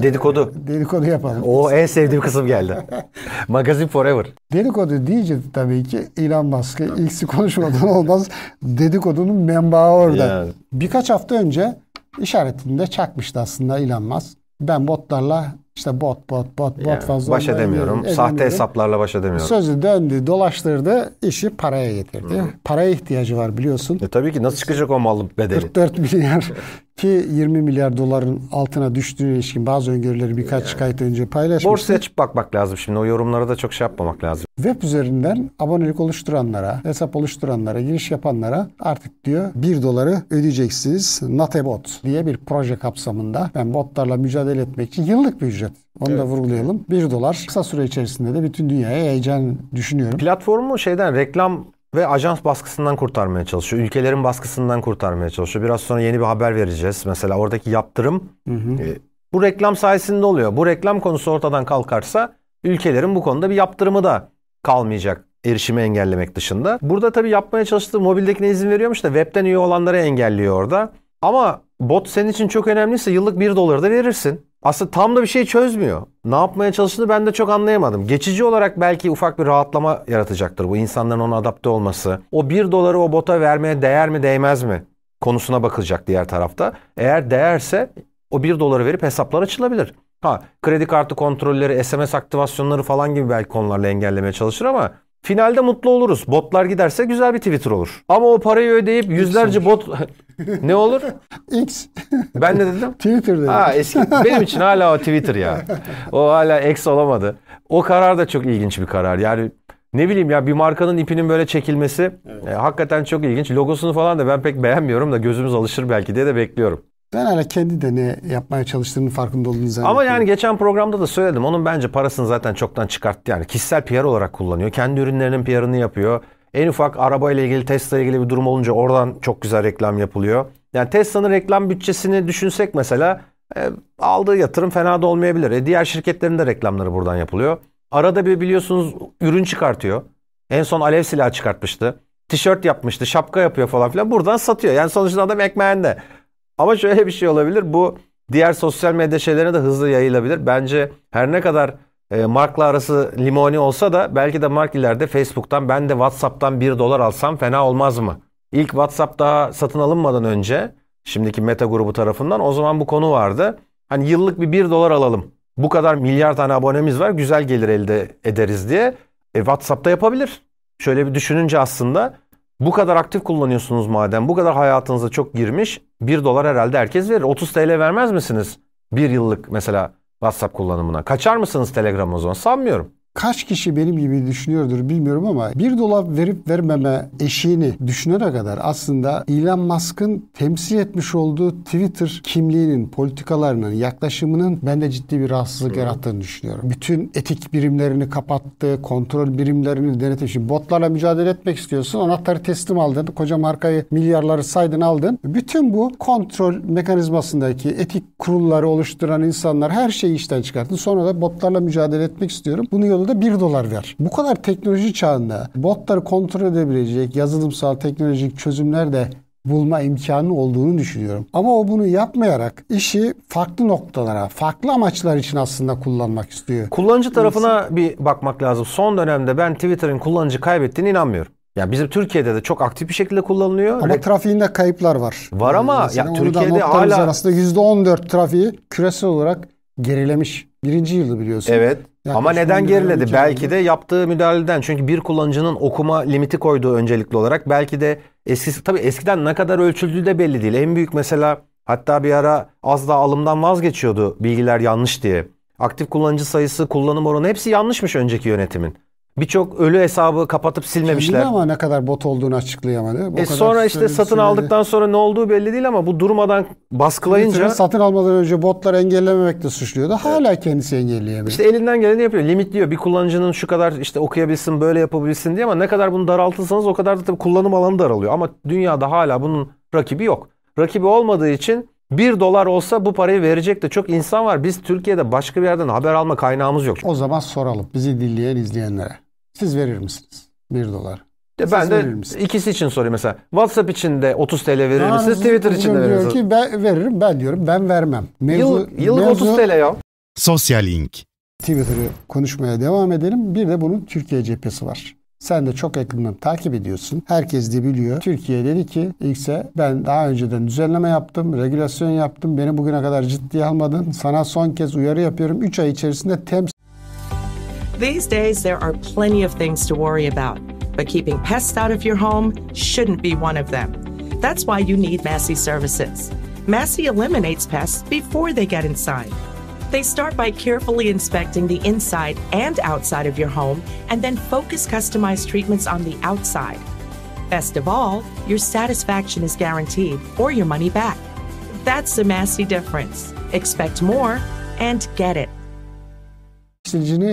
Dedikodu. Dedikodu yapalım. O en sevdiğim kısım geldi. Magazin Forever. Dedikodu deyince tabii ki Elon Musk'ı ilk konuşmadan olmaz. Dedikodunun menbaı orada. Yani. Birkaç hafta önce işaretinde çakmıştı aslında Elon Musk. Ben botlarla işte bot bot bot yani, bot fazla baş edemiyorum. Edemiyorum. Sahte hesaplarla baş edemiyorum. Sözü döndü, dolaştırdı, işi paraya getirdi. Hı. Paraya ihtiyacı var biliyorsun. E tabii ki nasıl çıkacak o malın bedeli? 44 milyar ki 20 milyar doların altına düştüğüne ilişkin bazı öngörüleri birkaç yani. kayıt önce paylaşmıştık. Borsaya çık bakmak lazım şimdi. O yorumlara da çok şey yapmamak lazım. Web üzerinden abonelik oluşturanlara, hesap oluşturanlara, giriş yapanlara artık diyor 1 doları ödeyeceksiniz. Not a bot diye bir proje kapsamında ben botlarla mücadele etmek için yıllık bir ücret onu evet. da vurgulayalım. 1 dolar kısa süre içerisinde de bütün dünyaya heyecan düşünüyorum. Platformu şeyden reklam ve ajans baskısından kurtarmaya çalışıyor. Ülkelerin baskısından kurtarmaya çalışıyor. Biraz sonra yeni bir haber vereceğiz. Mesela oradaki yaptırım hı hı. E, bu reklam sayesinde oluyor. Bu reklam konusu ortadan kalkarsa ülkelerin bu konuda bir yaptırımı da kalmayacak erişimi engellemek dışında. Burada tabii yapmaya çalıştığı mobildekine izin veriyormuş da webten üye olanları engelliyor orada. Ama bot senin için çok önemliyse yıllık 1 doları da verirsin aslında tam da bir şey çözmüyor. Ne yapmaya çalıştığını ben de çok anlayamadım. Geçici olarak belki ufak bir rahatlama yaratacaktır bu insanların ona adapte olması. O 1 doları o bota vermeye değer mi değmez mi konusuna bakılacak diğer tarafta. Eğer değerse o 1 doları verip hesaplar açılabilir. Ha kredi kartı kontrolleri, SMS aktivasyonları falan gibi belki konularla engellemeye çalışır ama Finalde mutlu oluruz. Botlar giderse güzel bir Twitter olur. Ama o parayı ödeyip yüzlerce bot ne olur? X. Ben ne dedim? Twitter dedim. Ha, eski. Benim için hala o Twitter ya. O hala X olamadı. O karar da çok ilginç bir karar. Yani ne bileyim ya bir markanın ipinin böyle çekilmesi evet. e, hakikaten çok ilginç. Logosunu falan da ben pek beğenmiyorum da gözümüz alışır belki diye de bekliyorum. Ben hala kendi de ne yapmaya çalıştığının farkında olduğunu zannediyorum. Ama yani geçen programda da söyledim. Onun bence parasını zaten çoktan çıkarttı. Yani kişisel PR olarak kullanıyor. Kendi ürünlerinin PR'ını yapıyor. En ufak arabayla ilgili Tesla ile ilgili bir durum olunca oradan çok güzel reklam yapılıyor. Yani Tesla'nın reklam bütçesini düşünsek mesela e, aldığı yatırım fena da olmayabilir. E, diğer şirketlerin de reklamları buradan yapılıyor. Arada bir biliyorsunuz ürün çıkartıyor. En son alev silahı çıkartmıştı. Tişört yapmıştı, şapka yapıyor falan filan. Buradan satıyor. Yani sonuçta adam ekmeğinde. Ama şöyle bir şey olabilir. Bu diğer sosyal medya şeylerine de hızlı yayılabilir. Bence her ne kadar e, Mark'la arası limoni olsa da belki de Mark ileride Facebook'tan ben de WhatsApp'tan 1 dolar alsam fena olmaz mı? İlk WhatsApp daha satın alınmadan önce şimdiki Meta grubu tarafından o zaman bu konu vardı. Hani yıllık bir 1 dolar alalım. Bu kadar milyar tane abonemiz var güzel gelir elde ederiz diye. E, WhatsApp'ta yapabilir. Şöyle bir düşününce aslında bu kadar aktif kullanıyorsunuz madem, bu kadar hayatınıza çok girmiş. 1 dolar herhalde herkes verir. 30 TL vermez misiniz? 1 yıllık mesela WhatsApp kullanımına. Kaçar mısınız Telegram'a o zaman? Sanmıyorum. Kaç kişi benim gibi düşünüyordur bilmiyorum ama bir dolap verip vermeme eşiğini düşünene kadar aslında Elon Musk'ın temsil etmiş olduğu Twitter kimliğinin, politikalarının, yaklaşımının bende ciddi bir rahatsızlık yarattığını düşünüyorum. Bütün etik birimlerini kapattı, kontrol birimlerini denetim. Şimdi botlarla mücadele etmek istiyorsun, anahtarı teslim aldın, koca markayı milyarları saydın aldın. Bütün bu kontrol mekanizmasındaki etik kurulları oluşturan insanlar her şeyi işten çıkarttı. Sonra da botlarla mücadele etmek istiyorum. Bunu yolu da 1 dolar ver. Bu kadar teknoloji çağında botları kontrol edebilecek yazılımsal teknolojik çözümler de bulma imkanı olduğunu düşünüyorum. Ama o bunu yapmayarak işi farklı noktalara, farklı amaçlar için aslında kullanmak istiyor. Kullanıcı tarafına Neyse. bir bakmak lazım. Son dönemde ben Twitter'ın kullanıcı kaybettiğine inanmıyorum. Ya bizim Türkiye'de de çok aktif bir şekilde kullanılıyor. Ama Re- trafiğinde kayıplar var. Var ama yani, yani Türkiye'de hala arasında %14 trafiği küresel olarak gerilemiş. Birinci yılda biliyorsun. Evet. Yaklaşık Ama neden geriledi? Belki de yaptığı müdahaleden. Çünkü bir kullanıcının okuma limiti koyduğu öncelikli olarak. Belki de eskisi, tabii eskiden ne kadar ölçüldüğü de belli değil. En büyük mesela hatta bir ara az daha alımdan vazgeçiyordu bilgiler yanlış diye. Aktif kullanıcı sayısı, kullanım oranı hepsi yanlışmış önceki yönetimin. Birçok ölü hesabı kapatıp silmemişler. Kimdi ama ne kadar bot olduğunu açıklayamadı. e sonra işte satın silmedi. aldıktan sonra ne olduğu belli değil ama bu durmadan baskılayınca... Twitter'ın satın almadan önce botları engellememekle suçluyordu. Hala kendisi engelleyemiyor. İşte elinden geleni yapıyor. Limitliyor. Bir kullanıcının şu kadar işte okuyabilsin, böyle yapabilsin diye ama ne kadar bunu daraltırsanız o kadar da tabii kullanım alanı daralıyor. Ama dünyada hala bunun rakibi yok. Rakibi olmadığı için 1 dolar olsa bu parayı verecek de çok insan var. Biz Türkiye'de başka bir yerden haber alma kaynağımız yok. O zaman soralım bizi dinleyen izleyenlere. Siz verir misiniz 1 dolar? De ben de ikisi için sorayım mesela. WhatsApp için de 30 TL verir Daha misiniz? Twitter için de verir misiniz? Ki ben veririm ben diyorum. Ben vermem. Mevzu, Yıl, yıllık mevzu, 30 TL ya. Sosyal Link. Twitter'ı konuşmaya devam edelim. Bir de bunun Türkiye cephesi var. Sen de çok yakından takip ediyorsun. Herkes de biliyor. Türkiye dedi ki X'e ben daha önceden düzenleme yaptım, regülasyon yaptım. Beni bugüne kadar ciddiye almadın. Sana son kez uyarı yapıyorum. 3 ay içerisinde tem These days there are plenty of things to worry about, but keeping pests out of your home shouldn't be one of them. That's why you need Massey Services. Massey eliminates pests before they get inside. They start by carefully inspecting the inside and outside of your home and then focus customized treatments on the outside. Best of all, your satisfaction is guaranteed or your money back. That's a massive difference. Expect more and get it.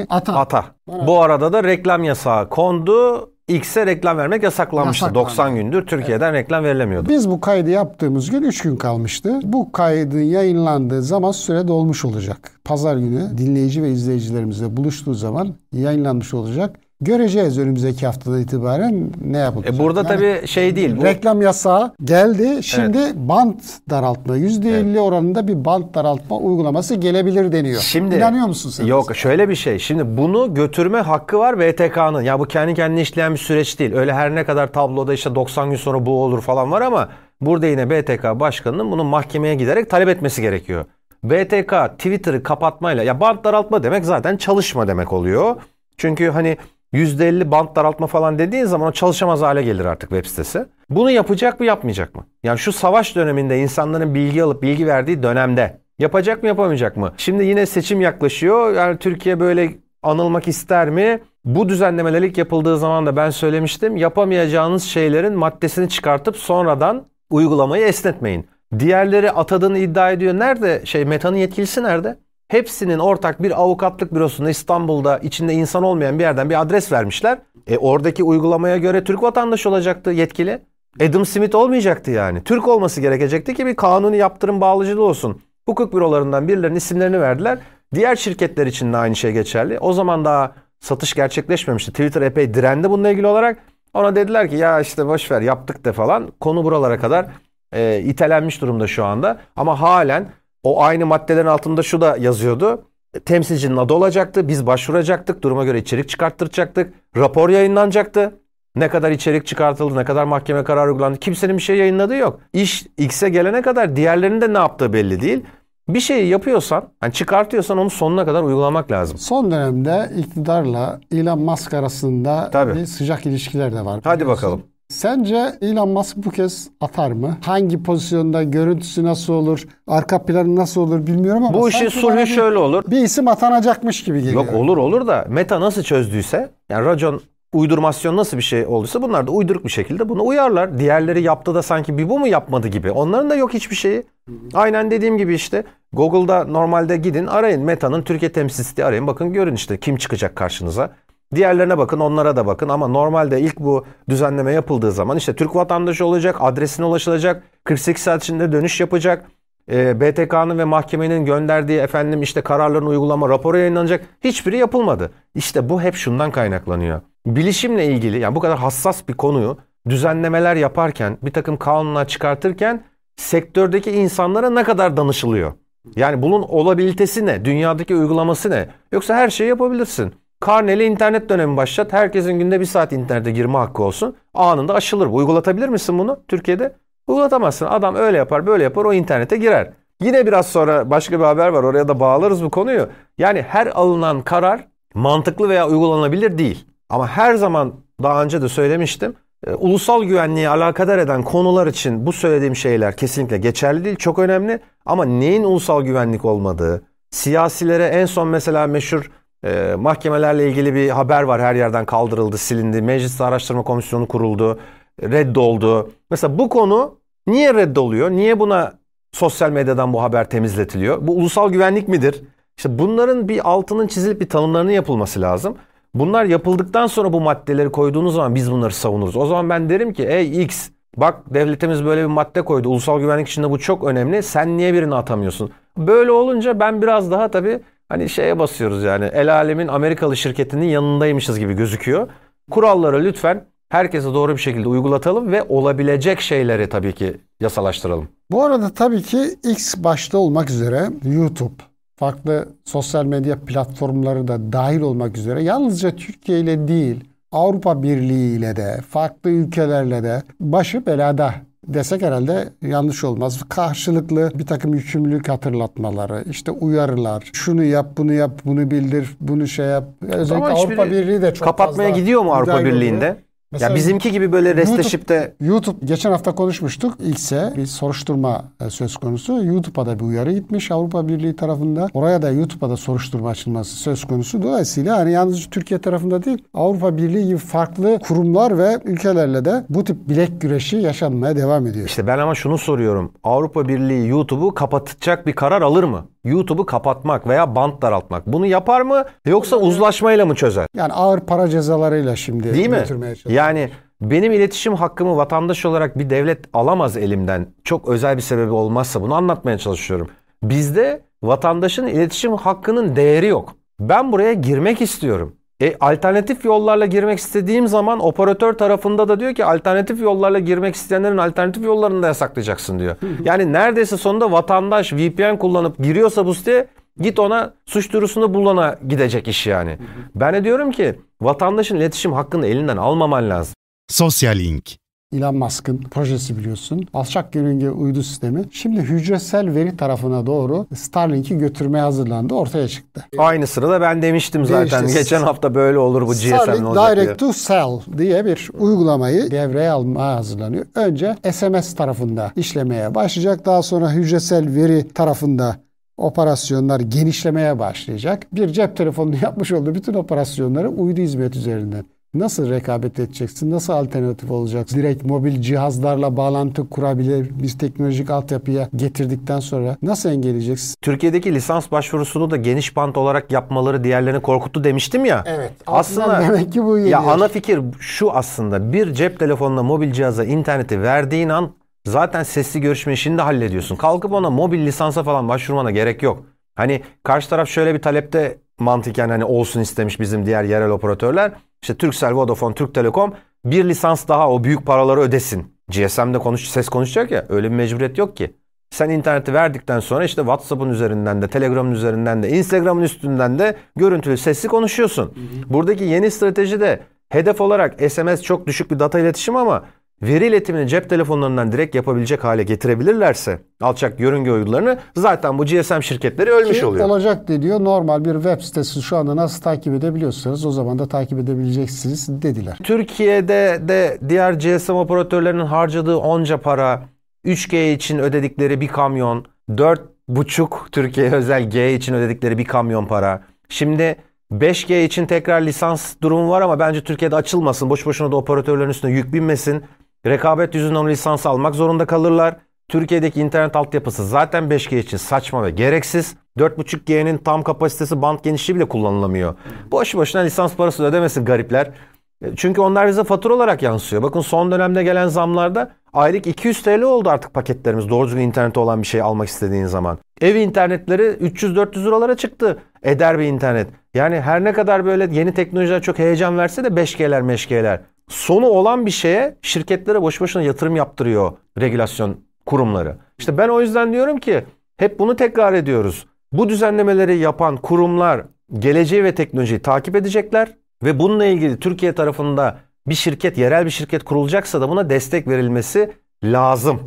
ata. Ata. Bu arada da reklam yasağı kondu. X'e reklam vermek yasaklanmıştı. Yasaklandı. 90 gündür Türkiye'den evet. reklam verilemiyordu. Biz bu kaydı yaptığımız gün 3 gün kalmıştı. Bu kaydın yayınlandığı zaman süre dolmuş olacak. Pazar günü dinleyici ve izleyicilerimizle buluştuğu zaman yayınlanmış olacak. Göreceğiz önümüzdeki haftada itibaren ne yapılacak. E burada yani tabii şey değil. Bu... Reklam yasağı geldi. Şimdi evet. bant daraltma %50 evet. oranında bir bant daraltma uygulaması gelebilir deniyor. Şimdi İnanıyor musun sen? Yok mesela? şöyle bir şey. Şimdi bunu götürme hakkı var BTK'nın. E ya bu kendi kendine işleyen bir süreç değil. Öyle her ne kadar tabloda işte 90 gün sonra bu olur falan var ama burada yine BTK başkanının bunu mahkemeye giderek talep etmesi gerekiyor. BTK Twitter'ı kapatmayla ya bant daraltma demek zaten çalışma demek oluyor. Çünkü hani %50 band daraltma falan dediğin zaman o çalışamaz hale gelir artık web sitesi. Bunu yapacak mı yapmayacak mı? Yani şu savaş döneminde insanların bilgi alıp bilgi verdiği dönemde yapacak mı yapamayacak mı? Şimdi yine seçim yaklaşıyor. Yani Türkiye böyle anılmak ister mi? Bu düzenlemeler ilk yapıldığı zaman da ben söylemiştim. Yapamayacağınız şeylerin maddesini çıkartıp sonradan uygulamayı esnetmeyin. Diğerleri atadığını iddia ediyor. Nerede şey Meta'nın yetkilisi nerede? Hepsinin ortak bir avukatlık bürosunda İstanbul'da içinde insan olmayan bir yerden bir adres vermişler. E oradaki uygulamaya göre Türk vatandaşı olacaktı yetkili. Adam Smith olmayacaktı yani. Türk olması gerekecekti ki bir kanuni yaptırım bağlıcılığı olsun. Hukuk bürolarından birilerinin isimlerini verdiler. Diğer şirketler için de aynı şey geçerli. O zaman daha satış gerçekleşmemişti. Twitter epey direndi bununla ilgili olarak. Ona dediler ki ya işte boşver yaptık de falan. Konu buralara kadar e, itelenmiş durumda şu anda. Ama halen o aynı maddelerin altında şu da yazıyordu. E, temsilcinin adı olacaktı. Biz başvuracaktık. Duruma göre içerik çıkarttıracaktık. Rapor yayınlanacaktı. Ne kadar içerik çıkartıldı, ne kadar mahkeme kararı uygulandı. Kimsenin bir şey yayınladığı yok. İş X'e gelene kadar diğerlerinin de ne yaptığı belli değil. Bir şeyi yapıyorsan, yani çıkartıyorsan onu sonuna kadar uygulamak lazım. Son dönemde iktidarla Elon Musk arasında Tabii. bir sıcak ilişkiler de var. Hadi bakalım. Sence Elon Musk bu kez atar mı? Hangi pozisyonda, görüntüsü nasıl olur, arka planı nasıl olur bilmiyorum ama... Bu işin sulhü şöyle olur. Bir isim atanacakmış gibi geliyor. Yok olur olur da Meta nasıl çözdüyse, yani Racon uydurmasyon nasıl bir şey olduysa bunlar da uyduruk bir şekilde bunu uyarlar. Diğerleri yaptı da sanki bir bu mu yapmadı gibi. Onların da yok hiçbir şeyi. Aynen dediğim gibi işte Google'da normalde gidin arayın Meta'nın Türkiye temsilcisi arayın. Bakın görün işte kim çıkacak karşınıza. Diğerlerine bakın, onlara da bakın ama normalde ilk bu düzenleme yapıldığı zaman işte Türk vatandaşı olacak, adresine ulaşılacak, 48 saat içinde dönüş yapacak. E, ee, BTK'nın ve mahkemenin gönderdiği efendim işte kararların uygulama raporu yayınlanacak. Hiçbiri yapılmadı. İşte bu hep şundan kaynaklanıyor. Bilişimle ilgili yani bu kadar hassas bir konuyu düzenlemeler yaparken, bir takım kanunlar çıkartırken sektördeki insanlara ne kadar danışılıyor? Yani bunun olabilitesi ne? Dünyadaki uygulaması ne? Yoksa her şeyi yapabilirsin. Karneli internet dönemi başlat. Herkesin günde bir saat internete girme hakkı olsun. Anında aşılır bu. Uygulatabilir misin bunu Türkiye'de? Uygulatamazsın. Adam öyle yapar böyle yapar o internete girer. Yine biraz sonra başka bir haber var. Oraya da bağlarız bu konuyu. Yani her alınan karar mantıklı veya uygulanabilir değil. Ama her zaman daha önce de söylemiştim. E, ulusal güvenliği alakadar eden konular için bu söylediğim şeyler kesinlikle geçerli değil. Çok önemli. Ama neyin ulusal güvenlik olmadığı, siyasilere en son mesela meşhur e, mahkemelerle ilgili bir haber var her yerden kaldırıldı, silindi. Mecliste Araştırma Komisyonu kuruldu, reddoldu. Mesela bu konu niye reddoluyor? Niye buna sosyal medyadan bu haber temizletiliyor? Bu ulusal güvenlik midir? İşte bunların bir altının çizilip bir tanımlarının yapılması lazım. Bunlar yapıldıktan sonra bu maddeleri koyduğunuz zaman biz bunları savunuruz. O zaman ben derim ki ey X bak devletimiz böyle bir madde koydu. Ulusal güvenlik içinde bu çok önemli. Sen niye birini atamıyorsun? Böyle olunca ben biraz daha tabii hani şeye basıyoruz yani el alemin Amerikalı şirketinin yanındaymışız gibi gözüküyor. Kuralları lütfen herkese doğru bir şekilde uygulatalım ve olabilecek şeyleri tabii ki yasalaştıralım. Bu arada tabii ki X başta olmak üzere YouTube, farklı sosyal medya platformları da dahil olmak üzere yalnızca Türkiye ile değil Avrupa Birliği ile de farklı ülkelerle de başı belada desek herhalde yanlış olmaz. Karşılıklı bir takım yükümlülük hatırlatmaları, işte uyarılar, şunu yap, bunu yap, bunu bildir, bunu şey yap. Özellikle Avrupa Birliği de çok kapatmaya fazla gidiyor mu Avrupa Birliği'nde? Oluyor. Mesela ya bizimki gibi böyle restleşip de YouTube geçen hafta konuşmuştuk. İlkse bir soruşturma e, söz konusu. YouTube'a da bir uyarı gitmiş Avrupa Birliği tarafında. Oraya da YouTube'a da soruşturma açılması söz konusu. Dolayısıyla hani yalnızca Türkiye tarafında değil Avrupa Birliği gibi farklı kurumlar ve ülkelerle de bu tip bilek güreşi yaşanmaya devam ediyor. İşte ben ama şunu soruyorum. Avrupa Birliği YouTube'u kapatacak bir karar alır mı? YouTube'u kapatmak veya bant daraltmak. Bunu yapar mı yoksa uzlaşmayla mı çözer? Yani ağır para cezalarıyla şimdi Değil mi? götürmeye çalışıyor. Yani benim iletişim hakkımı vatandaş olarak bir devlet alamaz elimden. Çok özel bir sebebi olmazsa bunu anlatmaya çalışıyorum. Bizde vatandaşın iletişim hakkının değeri yok. Ben buraya girmek istiyorum. E, alternatif yollarla girmek istediğim zaman operatör tarafında da diyor ki alternatif yollarla girmek isteyenlerin alternatif yollarını da yasaklayacaksın diyor. yani neredeyse sonunda vatandaş VPN kullanıp giriyorsa bu siteye git ona suç durusunu bulana gidecek iş yani. ben de diyorum ki vatandaşın iletişim hakkını elinden almaman lazım. Sosyal Link Elon Musk'ın projesi biliyorsun. Alçak yörünge uydu sistemi. Şimdi hücresel veri tarafına doğru Starlink'i götürmeye hazırlandı. Ortaya çıktı. Aynı sırada ben demiştim zaten. Değişti. Geçen hafta böyle olur bu GSM Starlink olacak Direct diye. to Cell diye bir uygulamayı devreye almaya hazırlanıyor. Önce SMS tarafında işlemeye başlayacak. Daha sonra hücresel veri tarafında operasyonlar genişlemeye başlayacak. Bir cep telefonunu yapmış olduğu bütün operasyonları uydu hizmet üzerinden nasıl rekabet edeceksin? Nasıl alternatif olacaksın? Direkt mobil cihazlarla bağlantı kurabilir. Biz teknolojik altyapıya getirdikten sonra nasıl engelleyeceksin? Türkiye'deki lisans başvurusunu da geniş bant olarak yapmaları diğerlerini korkuttu demiştim ya. Evet. Aslında demek ki bu geliyor. Ya ana fikir şu aslında. Bir cep telefonuna, mobil cihaza, interneti verdiğin an Zaten sesli görüşme işini de hallediyorsun. Kalkıp ona mobil lisansa falan başvurmana gerek yok. Hani karşı taraf şöyle bir talepte mantıken hani olsun istemiş bizim diğer yerel operatörler. İşte Turkcell, Vodafone, Türk Telekom bir lisans daha o büyük paraları ödesin. GSM'de konuş, ses konuşacak ya öyle bir mecburiyet yok ki. Sen interneti verdikten sonra işte WhatsApp'ın üzerinden de, Telegram'ın üzerinden de, Instagram'ın üstünden de görüntülü sesli konuşuyorsun. Buradaki yeni strateji de hedef olarak SMS çok düşük bir data iletişim ama veri iletimini cep telefonlarından direkt yapabilecek hale getirebilirlerse alçak yörünge uydularını zaten bu GSM şirketleri ölmüş Ki oluyor. Olacak diyor. Normal bir web sitesi şu anda nasıl takip edebiliyorsanız o zaman da takip edebileceksiniz dediler. Türkiye'de de diğer GSM operatörlerinin harcadığı onca para, 3G için ödedikleri bir kamyon, 4,5 Türkiye özel G için ödedikleri bir kamyon para. Şimdi 5G için tekrar lisans durumu var ama bence Türkiye'de açılmasın. Boş boşuna da operatörlerin üstüne yük binmesin. Rekabet yüzünden lisans almak zorunda kalırlar. Türkiye'deki internet altyapısı zaten 5G için saçma ve gereksiz. 4.5G'nin tam kapasitesi band genişliği bile kullanılamıyor. Boş boşuna lisans parası ödemesin garipler. E, çünkü onlar bize fatura olarak yansıyor. Bakın son dönemde gelen zamlarda aylık 200 TL oldu artık paketlerimiz. Doğru düzgün internete olan bir şey almak istediğin zaman. Ev internetleri 300-400 liralara çıktı. Eder bir internet. Yani her ne kadar böyle yeni teknolojiler çok heyecan verse de 5G'ler 5G'ler sonu olan bir şeye şirketlere boş boşuna yatırım yaptırıyor regülasyon kurumları. İşte ben o yüzden diyorum ki hep bunu tekrar ediyoruz. Bu düzenlemeleri yapan kurumlar geleceği ve teknolojiyi takip edecekler ve bununla ilgili Türkiye tarafında bir şirket, yerel bir şirket kurulacaksa da buna destek verilmesi lazım.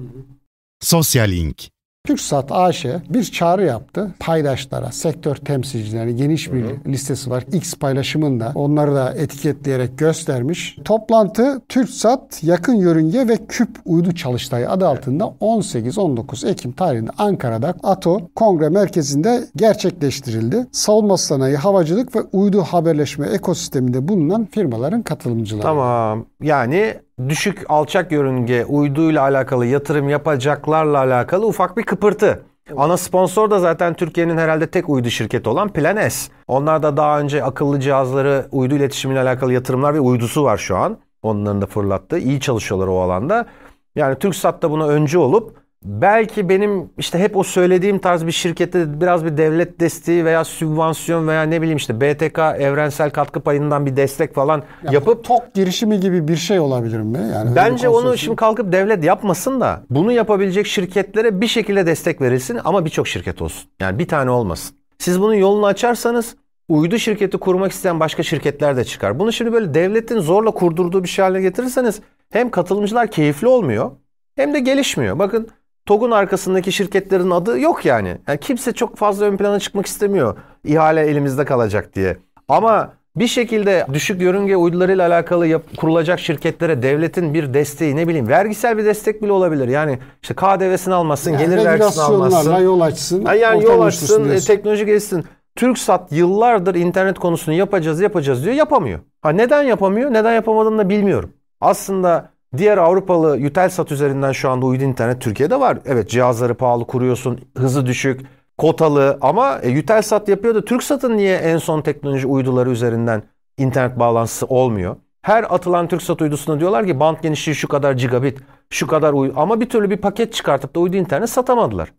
Sosyal Link TürkSat AŞ bir çağrı yaptı. Paydaşlara, sektör temsilcilerine geniş bir hı hı. listesi var. X paylaşımında onları da etiketleyerek göstermiş. Toplantı TürkSat yakın yörünge ve küp uydu çalıştayı adı altında 18-19 Ekim tarihinde Ankara'da ATO Kongre Merkezi'nde gerçekleştirildi. Savunma sanayi, havacılık ve uydu haberleşme ekosisteminde bulunan firmaların katılımcıları. Tamam. Yani düşük alçak yörünge uyduyla alakalı yatırım yapacaklarla alakalı ufak bir kıpırtı. Ana sponsor da zaten Türkiye'nin herhalde tek uydu şirketi olan Planes. Onlar da daha önce akıllı cihazları, uydu iletişimiyle alakalı yatırımlar ve uydusu var şu an. Onların da fırlattığı. iyi çalışıyorlar o alanda. Yani TürkSat da buna öncü olup Belki benim işte hep o söylediğim tarz bir şirkette biraz bir devlet desteği veya sübvansiyon veya ne bileyim işte BTK evrensel katkı payından bir destek falan ya yapıp tok girişimi gibi bir şey olabilir mi? Yani bence onu şimdi kalkıp devlet yapmasın da bunu yapabilecek şirketlere bir şekilde destek verilsin ama birçok şirket olsun. Yani bir tane olmasın. Siz bunun yolunu açarsanız uydu şirketi kurmak isteyen başka şirketler de çıkar. Bunu şimdi böyle devletin zorla kurdurduğu bir şey haline getirirseniz hem katılımcılar keyifli olmuyor hem de gelişmiyor. Bakın TOG'un arkasındaki şirketlerin adı yok yani. yani. Kimse çok fazla ön plana çıkmak istemiyor. İhale elimizde kalacak diye. Ama bir şekilde düşük yörünge uydularıyla alakalı yap- kurulacak şirketlere devletin bir desteği ne bileyim vergisel bir destek bile olabilir. Yani işte KDV'sini almasın, yani gelir vergisini almasın. yol açsın. Yani, yani yol açsın, e, teknoloji gelişsin. TürkSat yıllardır internet konusunu yapacağız yapacağız diyor yapamıyor. Ha neden yapamıyor? Neden yapamadığını da bilmiyorum. Aslında Diğer Avrupalı Yutelsat üzerinden şu anda uydu internet Türkiye'de var. Evet cihazları pahalı kuruyorsun, hızı düşük, kotalı ama e, Eutelsat yapıyor da TürkSat'ın niye en son teknoloji uyduları üzerinden internet bağlantısı olmuyor? Her atılan TürkSat uydusuna diyorlar ki band genişliği şu kadar gigabit, şu kadar uydu. Ama bir türlü bir paket çıkartıp da uydu internet satamadılar.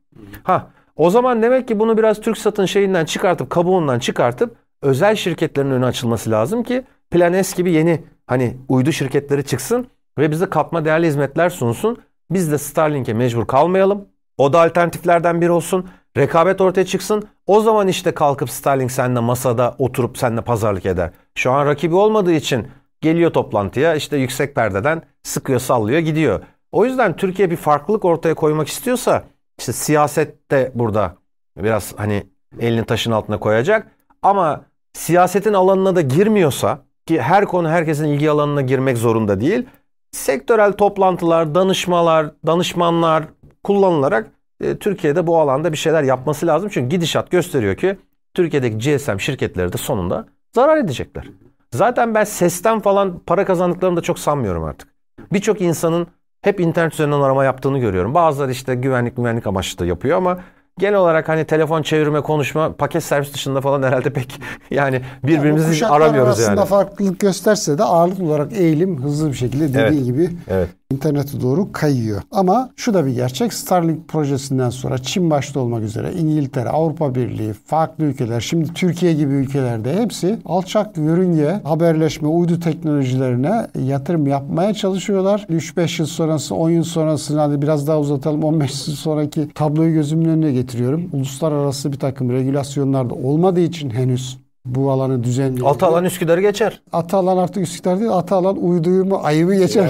Ha, o zaman demek ki bunu biraz TürkSat'ın şeyinden çıkartıp, kabuğundan çıkartıp özel şirketlerin önü açılması lazım ki Plan S gibi yeni hani uydu şirketleri çıksın ve bize katma değerli hizmetler sunsun. Biz de Starlink'e mecbur kalmayalım. O da alternatiflerden biri olsun. Rekabet ortaya çıksın. O zaman işte kalkıp Starlink seninle masada oturup seninle pazarlık eder. Şu an rakibi olmadığı için geliyor toplantıya işte yüksek perdeden sıkıyor sallıyor gidiyor. O yüzden Türkiye bir farklılık ortaya koymak istiyorsa işte siyaset de burada biraz hani elini taşın altına koyacak. Ama siyasetin alanına da girmiyorsa ki her konu herkesin ilgi alanına girmek zorunda değil. Sektörel toplantılar, danışmalar, danışmanlar kullanılarak e, Türkiye'de bu alanda bir şeyler yapması lazım. Çünkü gidişat gösteriyor ki Türkiye'deki GSM şirketleri de sonunda zarar edecekler. Zaten ben sesten falan para kazandıklarını da çok sanmıyorum artık. Birçok insanın hep internet üzerinden arama yaptığını görüyorum. Bazıları işte güvenlik güvenlik amaçlı da yapıyor ama genel olarak hani telefon çevirme, konuşma, paket servis dışında falan herhalde pek yani birbirimizi yani aramıyoruz arasında farklılık gösterse de ağırlık olarak eğilim hızlı bir şekilde dediği evet. gibi evet internete doğru kayıyor. Ama şu da bir gerçek Starlink projesinden sonra Çin başta olmak üzere İngiltere, Avrupa Birliği, farklı ülkeler, şimdi Türkiye gibi ülkelerde hepsi alçak yörünge haberleşme uydu teknolojilerine yatırım yapmaya çalışıyorlar. 3-5 yıl sonrası, 10 yıl sonrasını hadi biraz daha uzatalım 15 yıl sonraki tabloyu gözümün önüne getiriyorum. Uluslararası bir takım regülasyonlarda olmadığı için henüz bu alanı düzenliyor. Atalan Üsküdar'ı geçer. Atalan artık Üsküdar değil, alan uyduyumu ayımı geçer.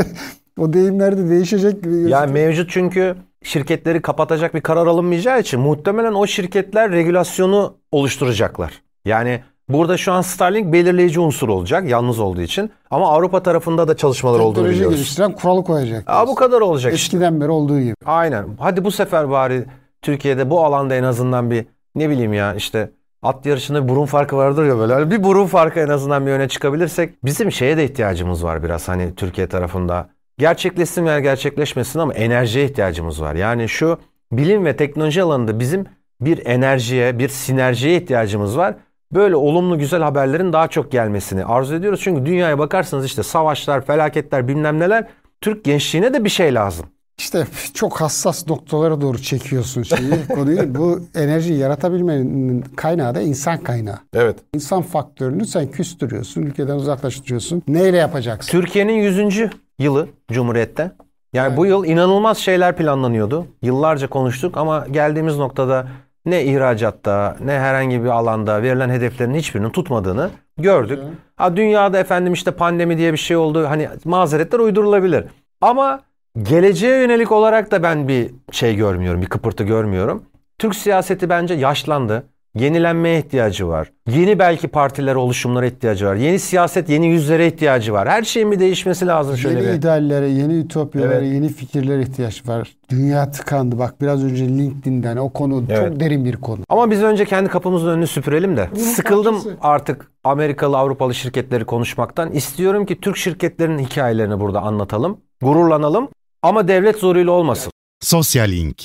o deyimler de değişecek gibi gözüküyor. Yani mevcut çünkü şirketleri kapatacak bir karar alınmayacağı için muhtemelen o şirketler regülasyonu oluşturacaklar. Yani Burada şu an Starlink belirleyici unsur olacak yalnız olduğu için. Ama Avrupa tarafında da çalışmalar Teknoloji olduğunu biliyoruz. geliştiren kuralı koyacak. Aa, bu kadar olacak. Eskiden işte. beri olduğu gibi. Aynen. Hadi bu sefer bari Türkiye'de bu alanda en azından bir ne bileyim ya işte At yarışında bir burun farkı vardır ya böyle. Hani bir burun farkı en azından bir öne çıkabilirsek. Bizim şeye de ihtiyacımız var biraz hani Türkiye tarafında. Gerçekleşsin veya gerçekleşmesin ama enerjiye ihtiyacımız var. Yani şu bilim ve teknoloji alanında bizim bir enerjiye, bir sinerjiye ihtiyacımız var. Böyle olumlu güzel haberlerin daha çok gelmesini arzu ediyoruz. Çünkü dünyaya bakarsanız işte savaşlar, felaketler bilmem neler. Türk gençliğine de bir şey lazım. İşte çok hassas noktalara doğru çekiyorsun şeyi konuyu. Bu enerjiyi yaratabilmenin kaynağı da insan kaynağı. Evet. İnsan faktörünü sen küstürüyorsun, ülkeden uzaklaştırıyorsun. Neyle yapacaksın? Türkiye'nin 100. yılı Cumhuriyet'te. Yani evet. bu yıl inanılmaz şeyler planlanıyordu. Yıllarca konuştuk ama geldiğimiz noktada ne ihracatta ne herhangi bir alanda verilen hedeflerin hiçbirinin tutmadığını gördük. Evet. Ha dünyada efendim işte pandemi diye bir şey oldu. Hani mazeretler uydurulabilir. Ama Geleceğe yönelik olarak da ben bir şey görmüyorum, bir kıpırtı görmüyorum. Türk siyaseti bence yaşlandı. Yenilenmeye ihtiyacı var. Yeni belki partiler, oluşumlara ihtiyacı var. Yeni siyaset, yeni yüzlere ihtiyacı var. Her şeyin bir değişmesi lazım şöyle yeni bir. ideallere, yeni ütopyalara, evet. yeni fikirlere ihtiyaç var. Dünya tıkandı. Bak biraz önce LinkedIn'den o konu evet. çok derin bir konu. Ama biz önce kendi kapımızın önünü süpürelim de. Bunun Sıkıldım parçası. artık Amerikalı, Avrupalı şirketleri konuşmaktan. İstiyorum ki Türk şirketlerinin hikayelerini burada anlatalım. Gururlanalım. Ama devlet zoruyla olmasın. Sosyal link.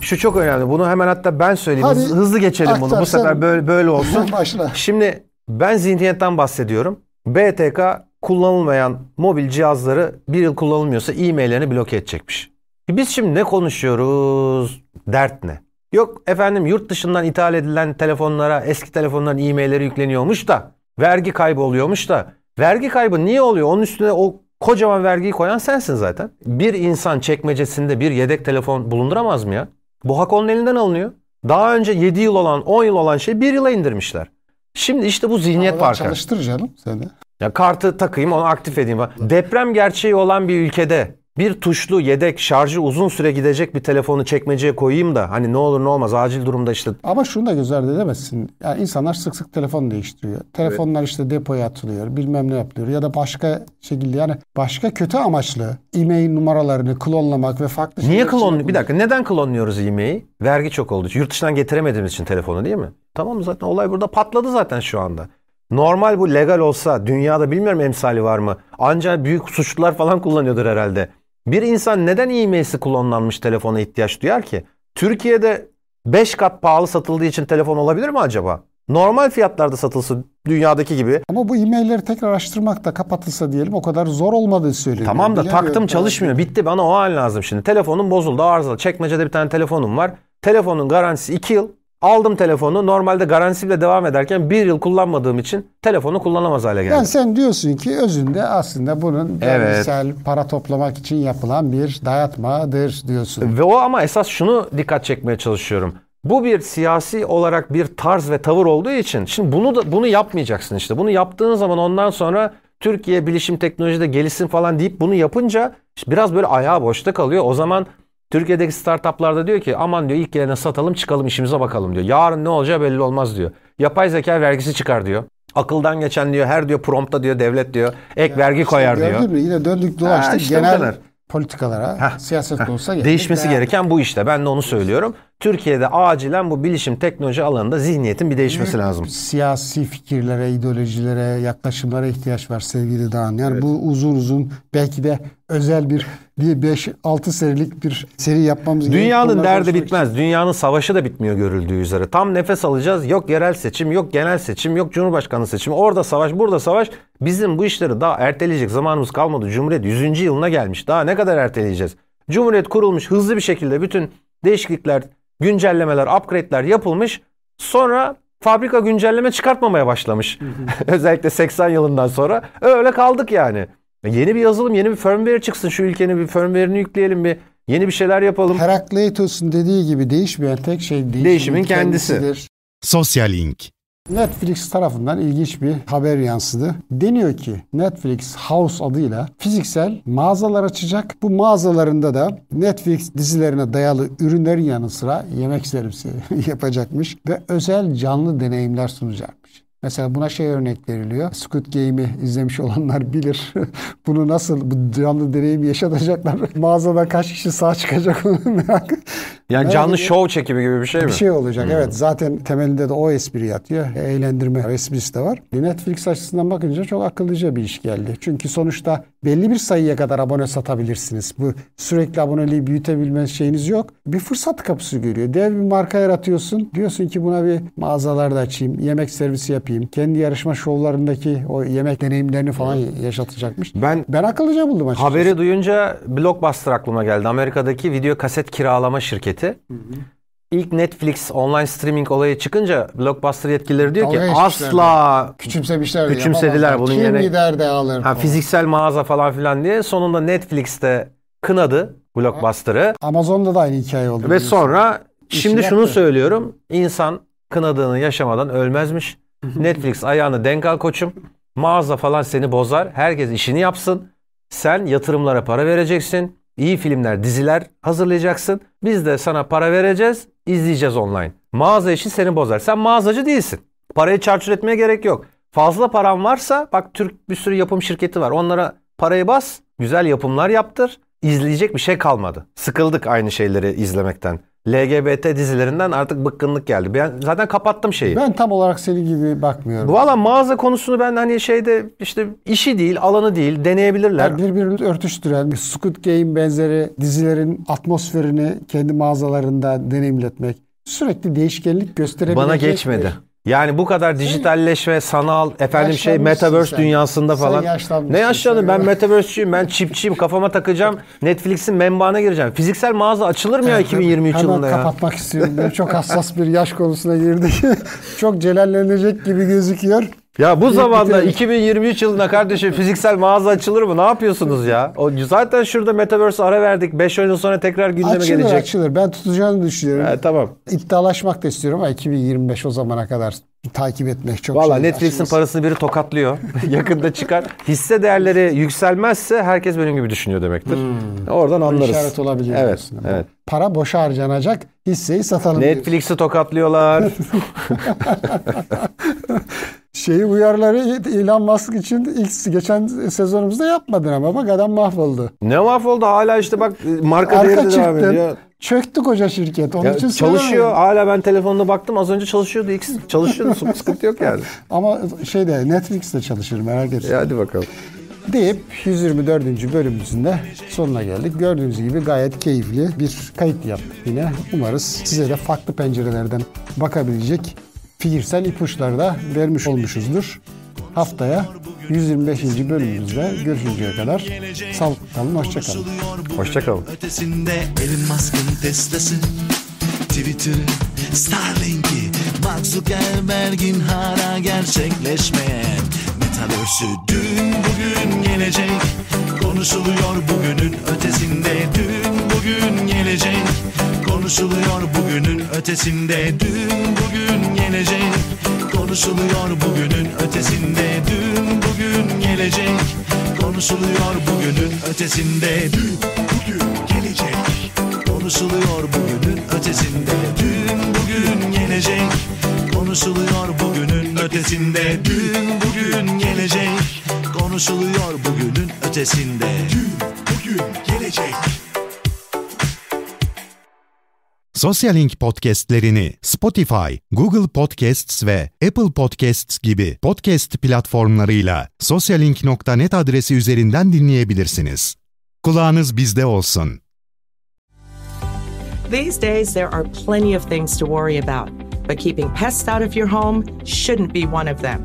Şu çok önemli. Bunu hemen hatta ben söyleyeyim. Hadi, Hızlı geçelim aktarsan, ah, bunu. Bu sefer böyle böyle olsun. Başla. Şimdi ben zihniyetten bahsediyorum. BTK kullanılmayan mobil cihazları bir yıl kullanılmıyorsa e-maillerini bloke edecekmiş. E biz şimdi ne konuşuyoruz? Dert ne? Yok efendim yurt dışından ithal edilen telefonlara eski telefonların e-mailleri yükleniyormuş da vergi kaybı oluyormuş da vergi kaybı niye oluyor? Onun üstüne o Kocaman vergiyi koyan sensin zaten. Bir insan çekmecesinde bir yedek telefon bulunduramaz mı ya? Bu hak onun elinden alınıyor. Daha önce 7 yıl olan 10 yıl olan şey 1 yıla indirmişler. Şimdi işte bu zihniyet Ama Çalıştır canım seni. Ya kartı takayım onu aktif edeyim. Deprem gerçeği olan bir ülkede bir tuşlu yedek şarjı uzun süre gidecek bir telefonu çekmeceye koyayım da hani ne olur ne olmaz acil durumda işte. Ama şunu da göz ardı edemezsin. Yani insanlar sık sık telefon değiştiriyor. Telefonlar evet. işte depoya atılıyor bilmem ne yapılıyor ya da başka şekilde yani başka kötü amaçlı e-mail numaralarını klonlamak ve farklı Niye klon? Bir dakika neden klonluyoruz e-mail'i? Vergi çok oldu. Yurt dışından getiremediğimiz için telefonu değil mi? Tamam zaten olay burada patladı zaten şu anda. Normal bu legal olsa dünyada bilmiyorum emsali var mı? Ancak büyük suçlular falan kullanıyordur herhalde. Bir insan neden e kullanılmış kullanılanmış telefona ihtiyaç duyar ki? Türkiye'de 5 kat pahalı satıldığı için telefon olabilir mi acaba? Normal fiyatlarda satılsın dünyadaki gibi. Ama bu e-mailleri tekrar araştırmak da kapatılsa diyelim o kadar zor olmadığı söyleniyor. Tamam da taktım çalışmıyor. Tamam. Bitti bana o an lazım şimdi. Telefonum bozuldu arızalı. Çekmecede bir tane telefonum var. Telefonun garantisi 2 yıl. Aldım telefonu. Normalde garantisiyle devam ederken bir yıl kullanmadığım için telefonu kullanamaz hale geldim. Yani sen diyorsun ki özünde aslında bunun evet. para toplamak için yapılan bir dayatmadır diyorsun. Ve o ama esas şunu dikkat çekmeye çalışıyorum. Bu bir siyasi olarak bir tarz ve tavır olduğu için şimdi bunu da bunu yapmayacaksın işte. Bunu yaptığın zaman ondan sonra Türkiye bilişim teknolojide gelişsin falan deyip bunu yapınca işte biraz böyle ayağı boşta kalıyor. O zaman Türkiye'deki startuplarda diyor ki aman diyor ilk gelene satalım çıkalım işimize bakalım diyor. Yarın ne olacağı belli olmaz diyor. Yapay zeka vergisi çıkar diyor. Akıldan geçen diyor her diyor prompta diyor devlet diyor ek ya vergi işte koyar diyor. Mü? Yine döndük dolaştık işte genel politikalara, Heh. siyaset de olsa Değişmesi gereken bu işte. Ben de onu söylüyorum. Türkiye'de acilen bu bilişim teknoloji alanında zihniyetin bir değişmesi Büyük lazım. Siyasi fikirlere, ideolojilere, yaklaşımlara ihtiyaç var sevgili Dağın. Yani evet. bu uzun uzun belki de özel bir diye 5-6 serilik bir seri yapmamız gerekiyor. Dünyanın derdi bitmez. Için. Dünyanın savaşı da bitmiyor görüldüğü üzere. Tam nefes alacağız. Yok yerel seçim, yok genel seçim, yok cumhurbaşkanı seçimi. Orada savaş, burada savaş. Bizim bu işleri daha erteleyecek zamanımız kalmadı. Cumhuriyet 100. yılına gelmiş. Daha ne kadar erteleyeceğiz? Cumhuriyet kurulmuş hızlı bir şekilde bütün değişiklikler güncellemeler, upgrade'ler yapılmış. Sonra fabrika güncelleme çıkartmamaya başlamış. Özellikle 80 yılından sonra öyle kaldık yani. E, yeni bir yazılım, yeni bir firmware çıksın şu ülkenin bir firmware'ini yükleyelim bir yeni bir şeyler yapalım. Herakleitos'un dediği gibi değişmeyen tek şey değişimin, değişimin kendisidir. kendisidir. Sosyal Link Netflix tarafından ilginç bir haber yansıdı. Deniyor ki Netflix House adıyla fiziksel mağazalar açacak. Bu mağazalarında da Netflix dizilerine dayalı ürünlerin yanı sıra yemek servisi yapacakmış ve özel canlı deneyimler sunacakmış. Mesela buna şey örnek veriliyor. Squid Game'i izlemiş olanlar bilir. Bunu nasıl bu canlı deneyimi yaşatacaklar. Mağazada kaç kişi sağ çıkacak onu merak. Yani evet, canlı şov çekimi gibi bir şey bir mi? Bir şey olacak hmm. evet. Zaten temelinde de o espri yatıyor. Eğlendirme esprisi de var. Netflix açısından bakınca çok akıllıca bir iş geldi. Çünkü sonuçta belli bir sayıya kadar abone satabilirsiniz. Bu sürekli aboneliği büyütebilme şeyiniz yok. Bir fırsat kapısı görüyor. Dev bir marka yaratıyorsun. Diyorsun ki buna bir mağazalar da açayım. Yemek servisi yapayım. Kendi yarışma şovlarındaki o yemek deneyimlerini falan yaşatacakmış. Ben ben akıllıca buldum açıkçası. Haberi duyunca Blockbuster aklıma geldi. Amerika'daki video kaset kiralama şirketi şirketi. Hı hı. İlk Netflix online streaming olayı çıkınca blockbuster yetkilileri diyor Dalga ki asla küçümsemişler küçümsediler bunun Kim yerine. gider de alır. Ha, fiziksel mağaza falan filan diye sonunda Netflix'te kınadı blockbuster'ı. Amazon'da da aynı hikaye oldu. Ve biliyorsun. sonra İşini şimdi yaptı. şunu söylüyorum. İnsan kınadığını yaşamadan ölmezmiş. Netflix ayağını denk al koçum. Mağaza falan seni bozar. Herkes işini yapsın. Sen yatırımlara para vereceksin iyi filmler, diziler hazırlayacaksın. Biz de sana para vereceğiz, izleyeceğiz online. Mağaza işi seni bozar. Sen mağazacı değilsin. Parayı çarçur etmeye gerek yok. Fazla paran varsa bak Türk bir sürü yapım şirketi var. Onlara parayı bas, güzel yapımlar yaptır. İzleyecek bir şey kalmadı. Sıkıldık aynı şeyleri izlemekten. LGBT dizilerinden artık bıkkınlık geldi. Ben zaten kapattım şeyi. Ben tam olarak senin gibi bakmıyorum. Valla mağaza konusunu ben hani şeyde işte işi değil, alanı değil deneyebilirler. Yani birbirini örtüştüren Squid Game benzeri dizilerin atmosferini kendi mağazalarında deneyimletmek sürekli değişkenlik gösterebilecek. Bana geçmedi. Yani bu kadar dijitalleşme, sanal, efendim şey metaverse sen. dünyasında falan. Sen ne yaşlandım? Ben metaverse'çiyim, ben çipçiyim, kafama takacağım. Netflix'in menbaına gireceğim. Fiziksel mağaza açılır mı ya 2023 Hemen yılında kapatmak ya? kapatmak istiyorum. Ben çok hassas bir yaş konusuna girdik. çok celallenecek gibi gözüküyor. Ya bu zamanda 2023 yılında kardeşim fiziksel mağaza açılır mı? Ne yapıyorsunuz ya? O zaten şurada Metaverse ara verdik. 5 yıl sonra tekrar gündeme açılır, gelecek. Açılır Ben tutacağını düşünüyorum. He, tamam. İddialaşmak da istiyorum ama 2025 o zamana kadar takip etmek çok Valla şey Netflix'in parasını biri tokatlıyor. Yakında çıkar. Hisse değerleri yükselmezse herkes benim gibi düşünüyor demektir. Hmm. Oradan anlarız. Bu işaret olabilir. Evet, evet. Para boşa harcanacak hisseyi satalım. Netflix'i tokatlıyorlar. şeyi uyarları Elon Musk için ilk geçen sezonumuzda yapmadın ama bak adam mahvoldu. Ne mahvoldu? Hala işte bak e, marka Arka değeri de devam ediyor. Çöktü koca şirket. Onun ya için çalışıyor. Hala ben telefonda baktım. Az önce çalışıyordu. X çalışıyordu. Sıkıntı yok yani. Ama şey şeyde Netflix'te çalışır merak etme. Hadi bakalım. Deyip 124. bölümümüzün de sonuna geldik. Gördüğünüz gibi gayet keyifli bir kayıt yaptık yine. Umarız size de farklı pencerelerden bakabilecek Fikirsel ipuçları da vermiş olmuşuzdur. Haftaya 125. bölümümüzde görüşünceye kadar sağlıklı kalın, hoşça kalın. Hoşça kalın. Ötesinde Elon Musk'ın Tesla'sı, Twitter, Starlink'i, Mark Zuckerberg'in hala gerçekleşmeyen Metaverse'ü dün, bugün, gelecek konuşuluyor bugünün ötesinde dün, bugün, gelecek Konuşuluyor bugünün ötesinde dün bugün gelecek Konuşuluyor bugünün ötesinde dün bugün gelecek Konuşuluyor bugünün ötesinde dün bugün gelecek Konuşuluyor bugünün ötesinde dün bugün gelecek Konuşuluyor bugünün ötesinde dün bugün gelecek Konuşuluyor bugünün ötesinde dün bugün gelecek Sosyalink podcastlerini Spotify, Google Podcasts ve Apple Podcasts gibi podcast platformlarıyla sosyalink.net adresi üzerinden dinleyebilirsiniz. Kulağınız bizde olsun. These days there are plenty of things to worry about, but keeping pests out of your home shouldn't be one of them.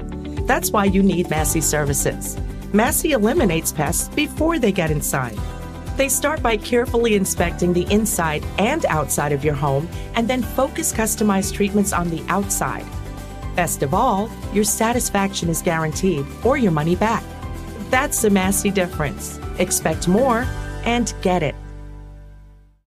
That's why you need Massey Services. Massey eliminates pests before they get inside – They start by carefully inspecting the inside and outside of your home and then focus customized treatments on the outside. Best of all, your satisfaction is guaranteed or your money back. That's the massy difference. Expect more and get it.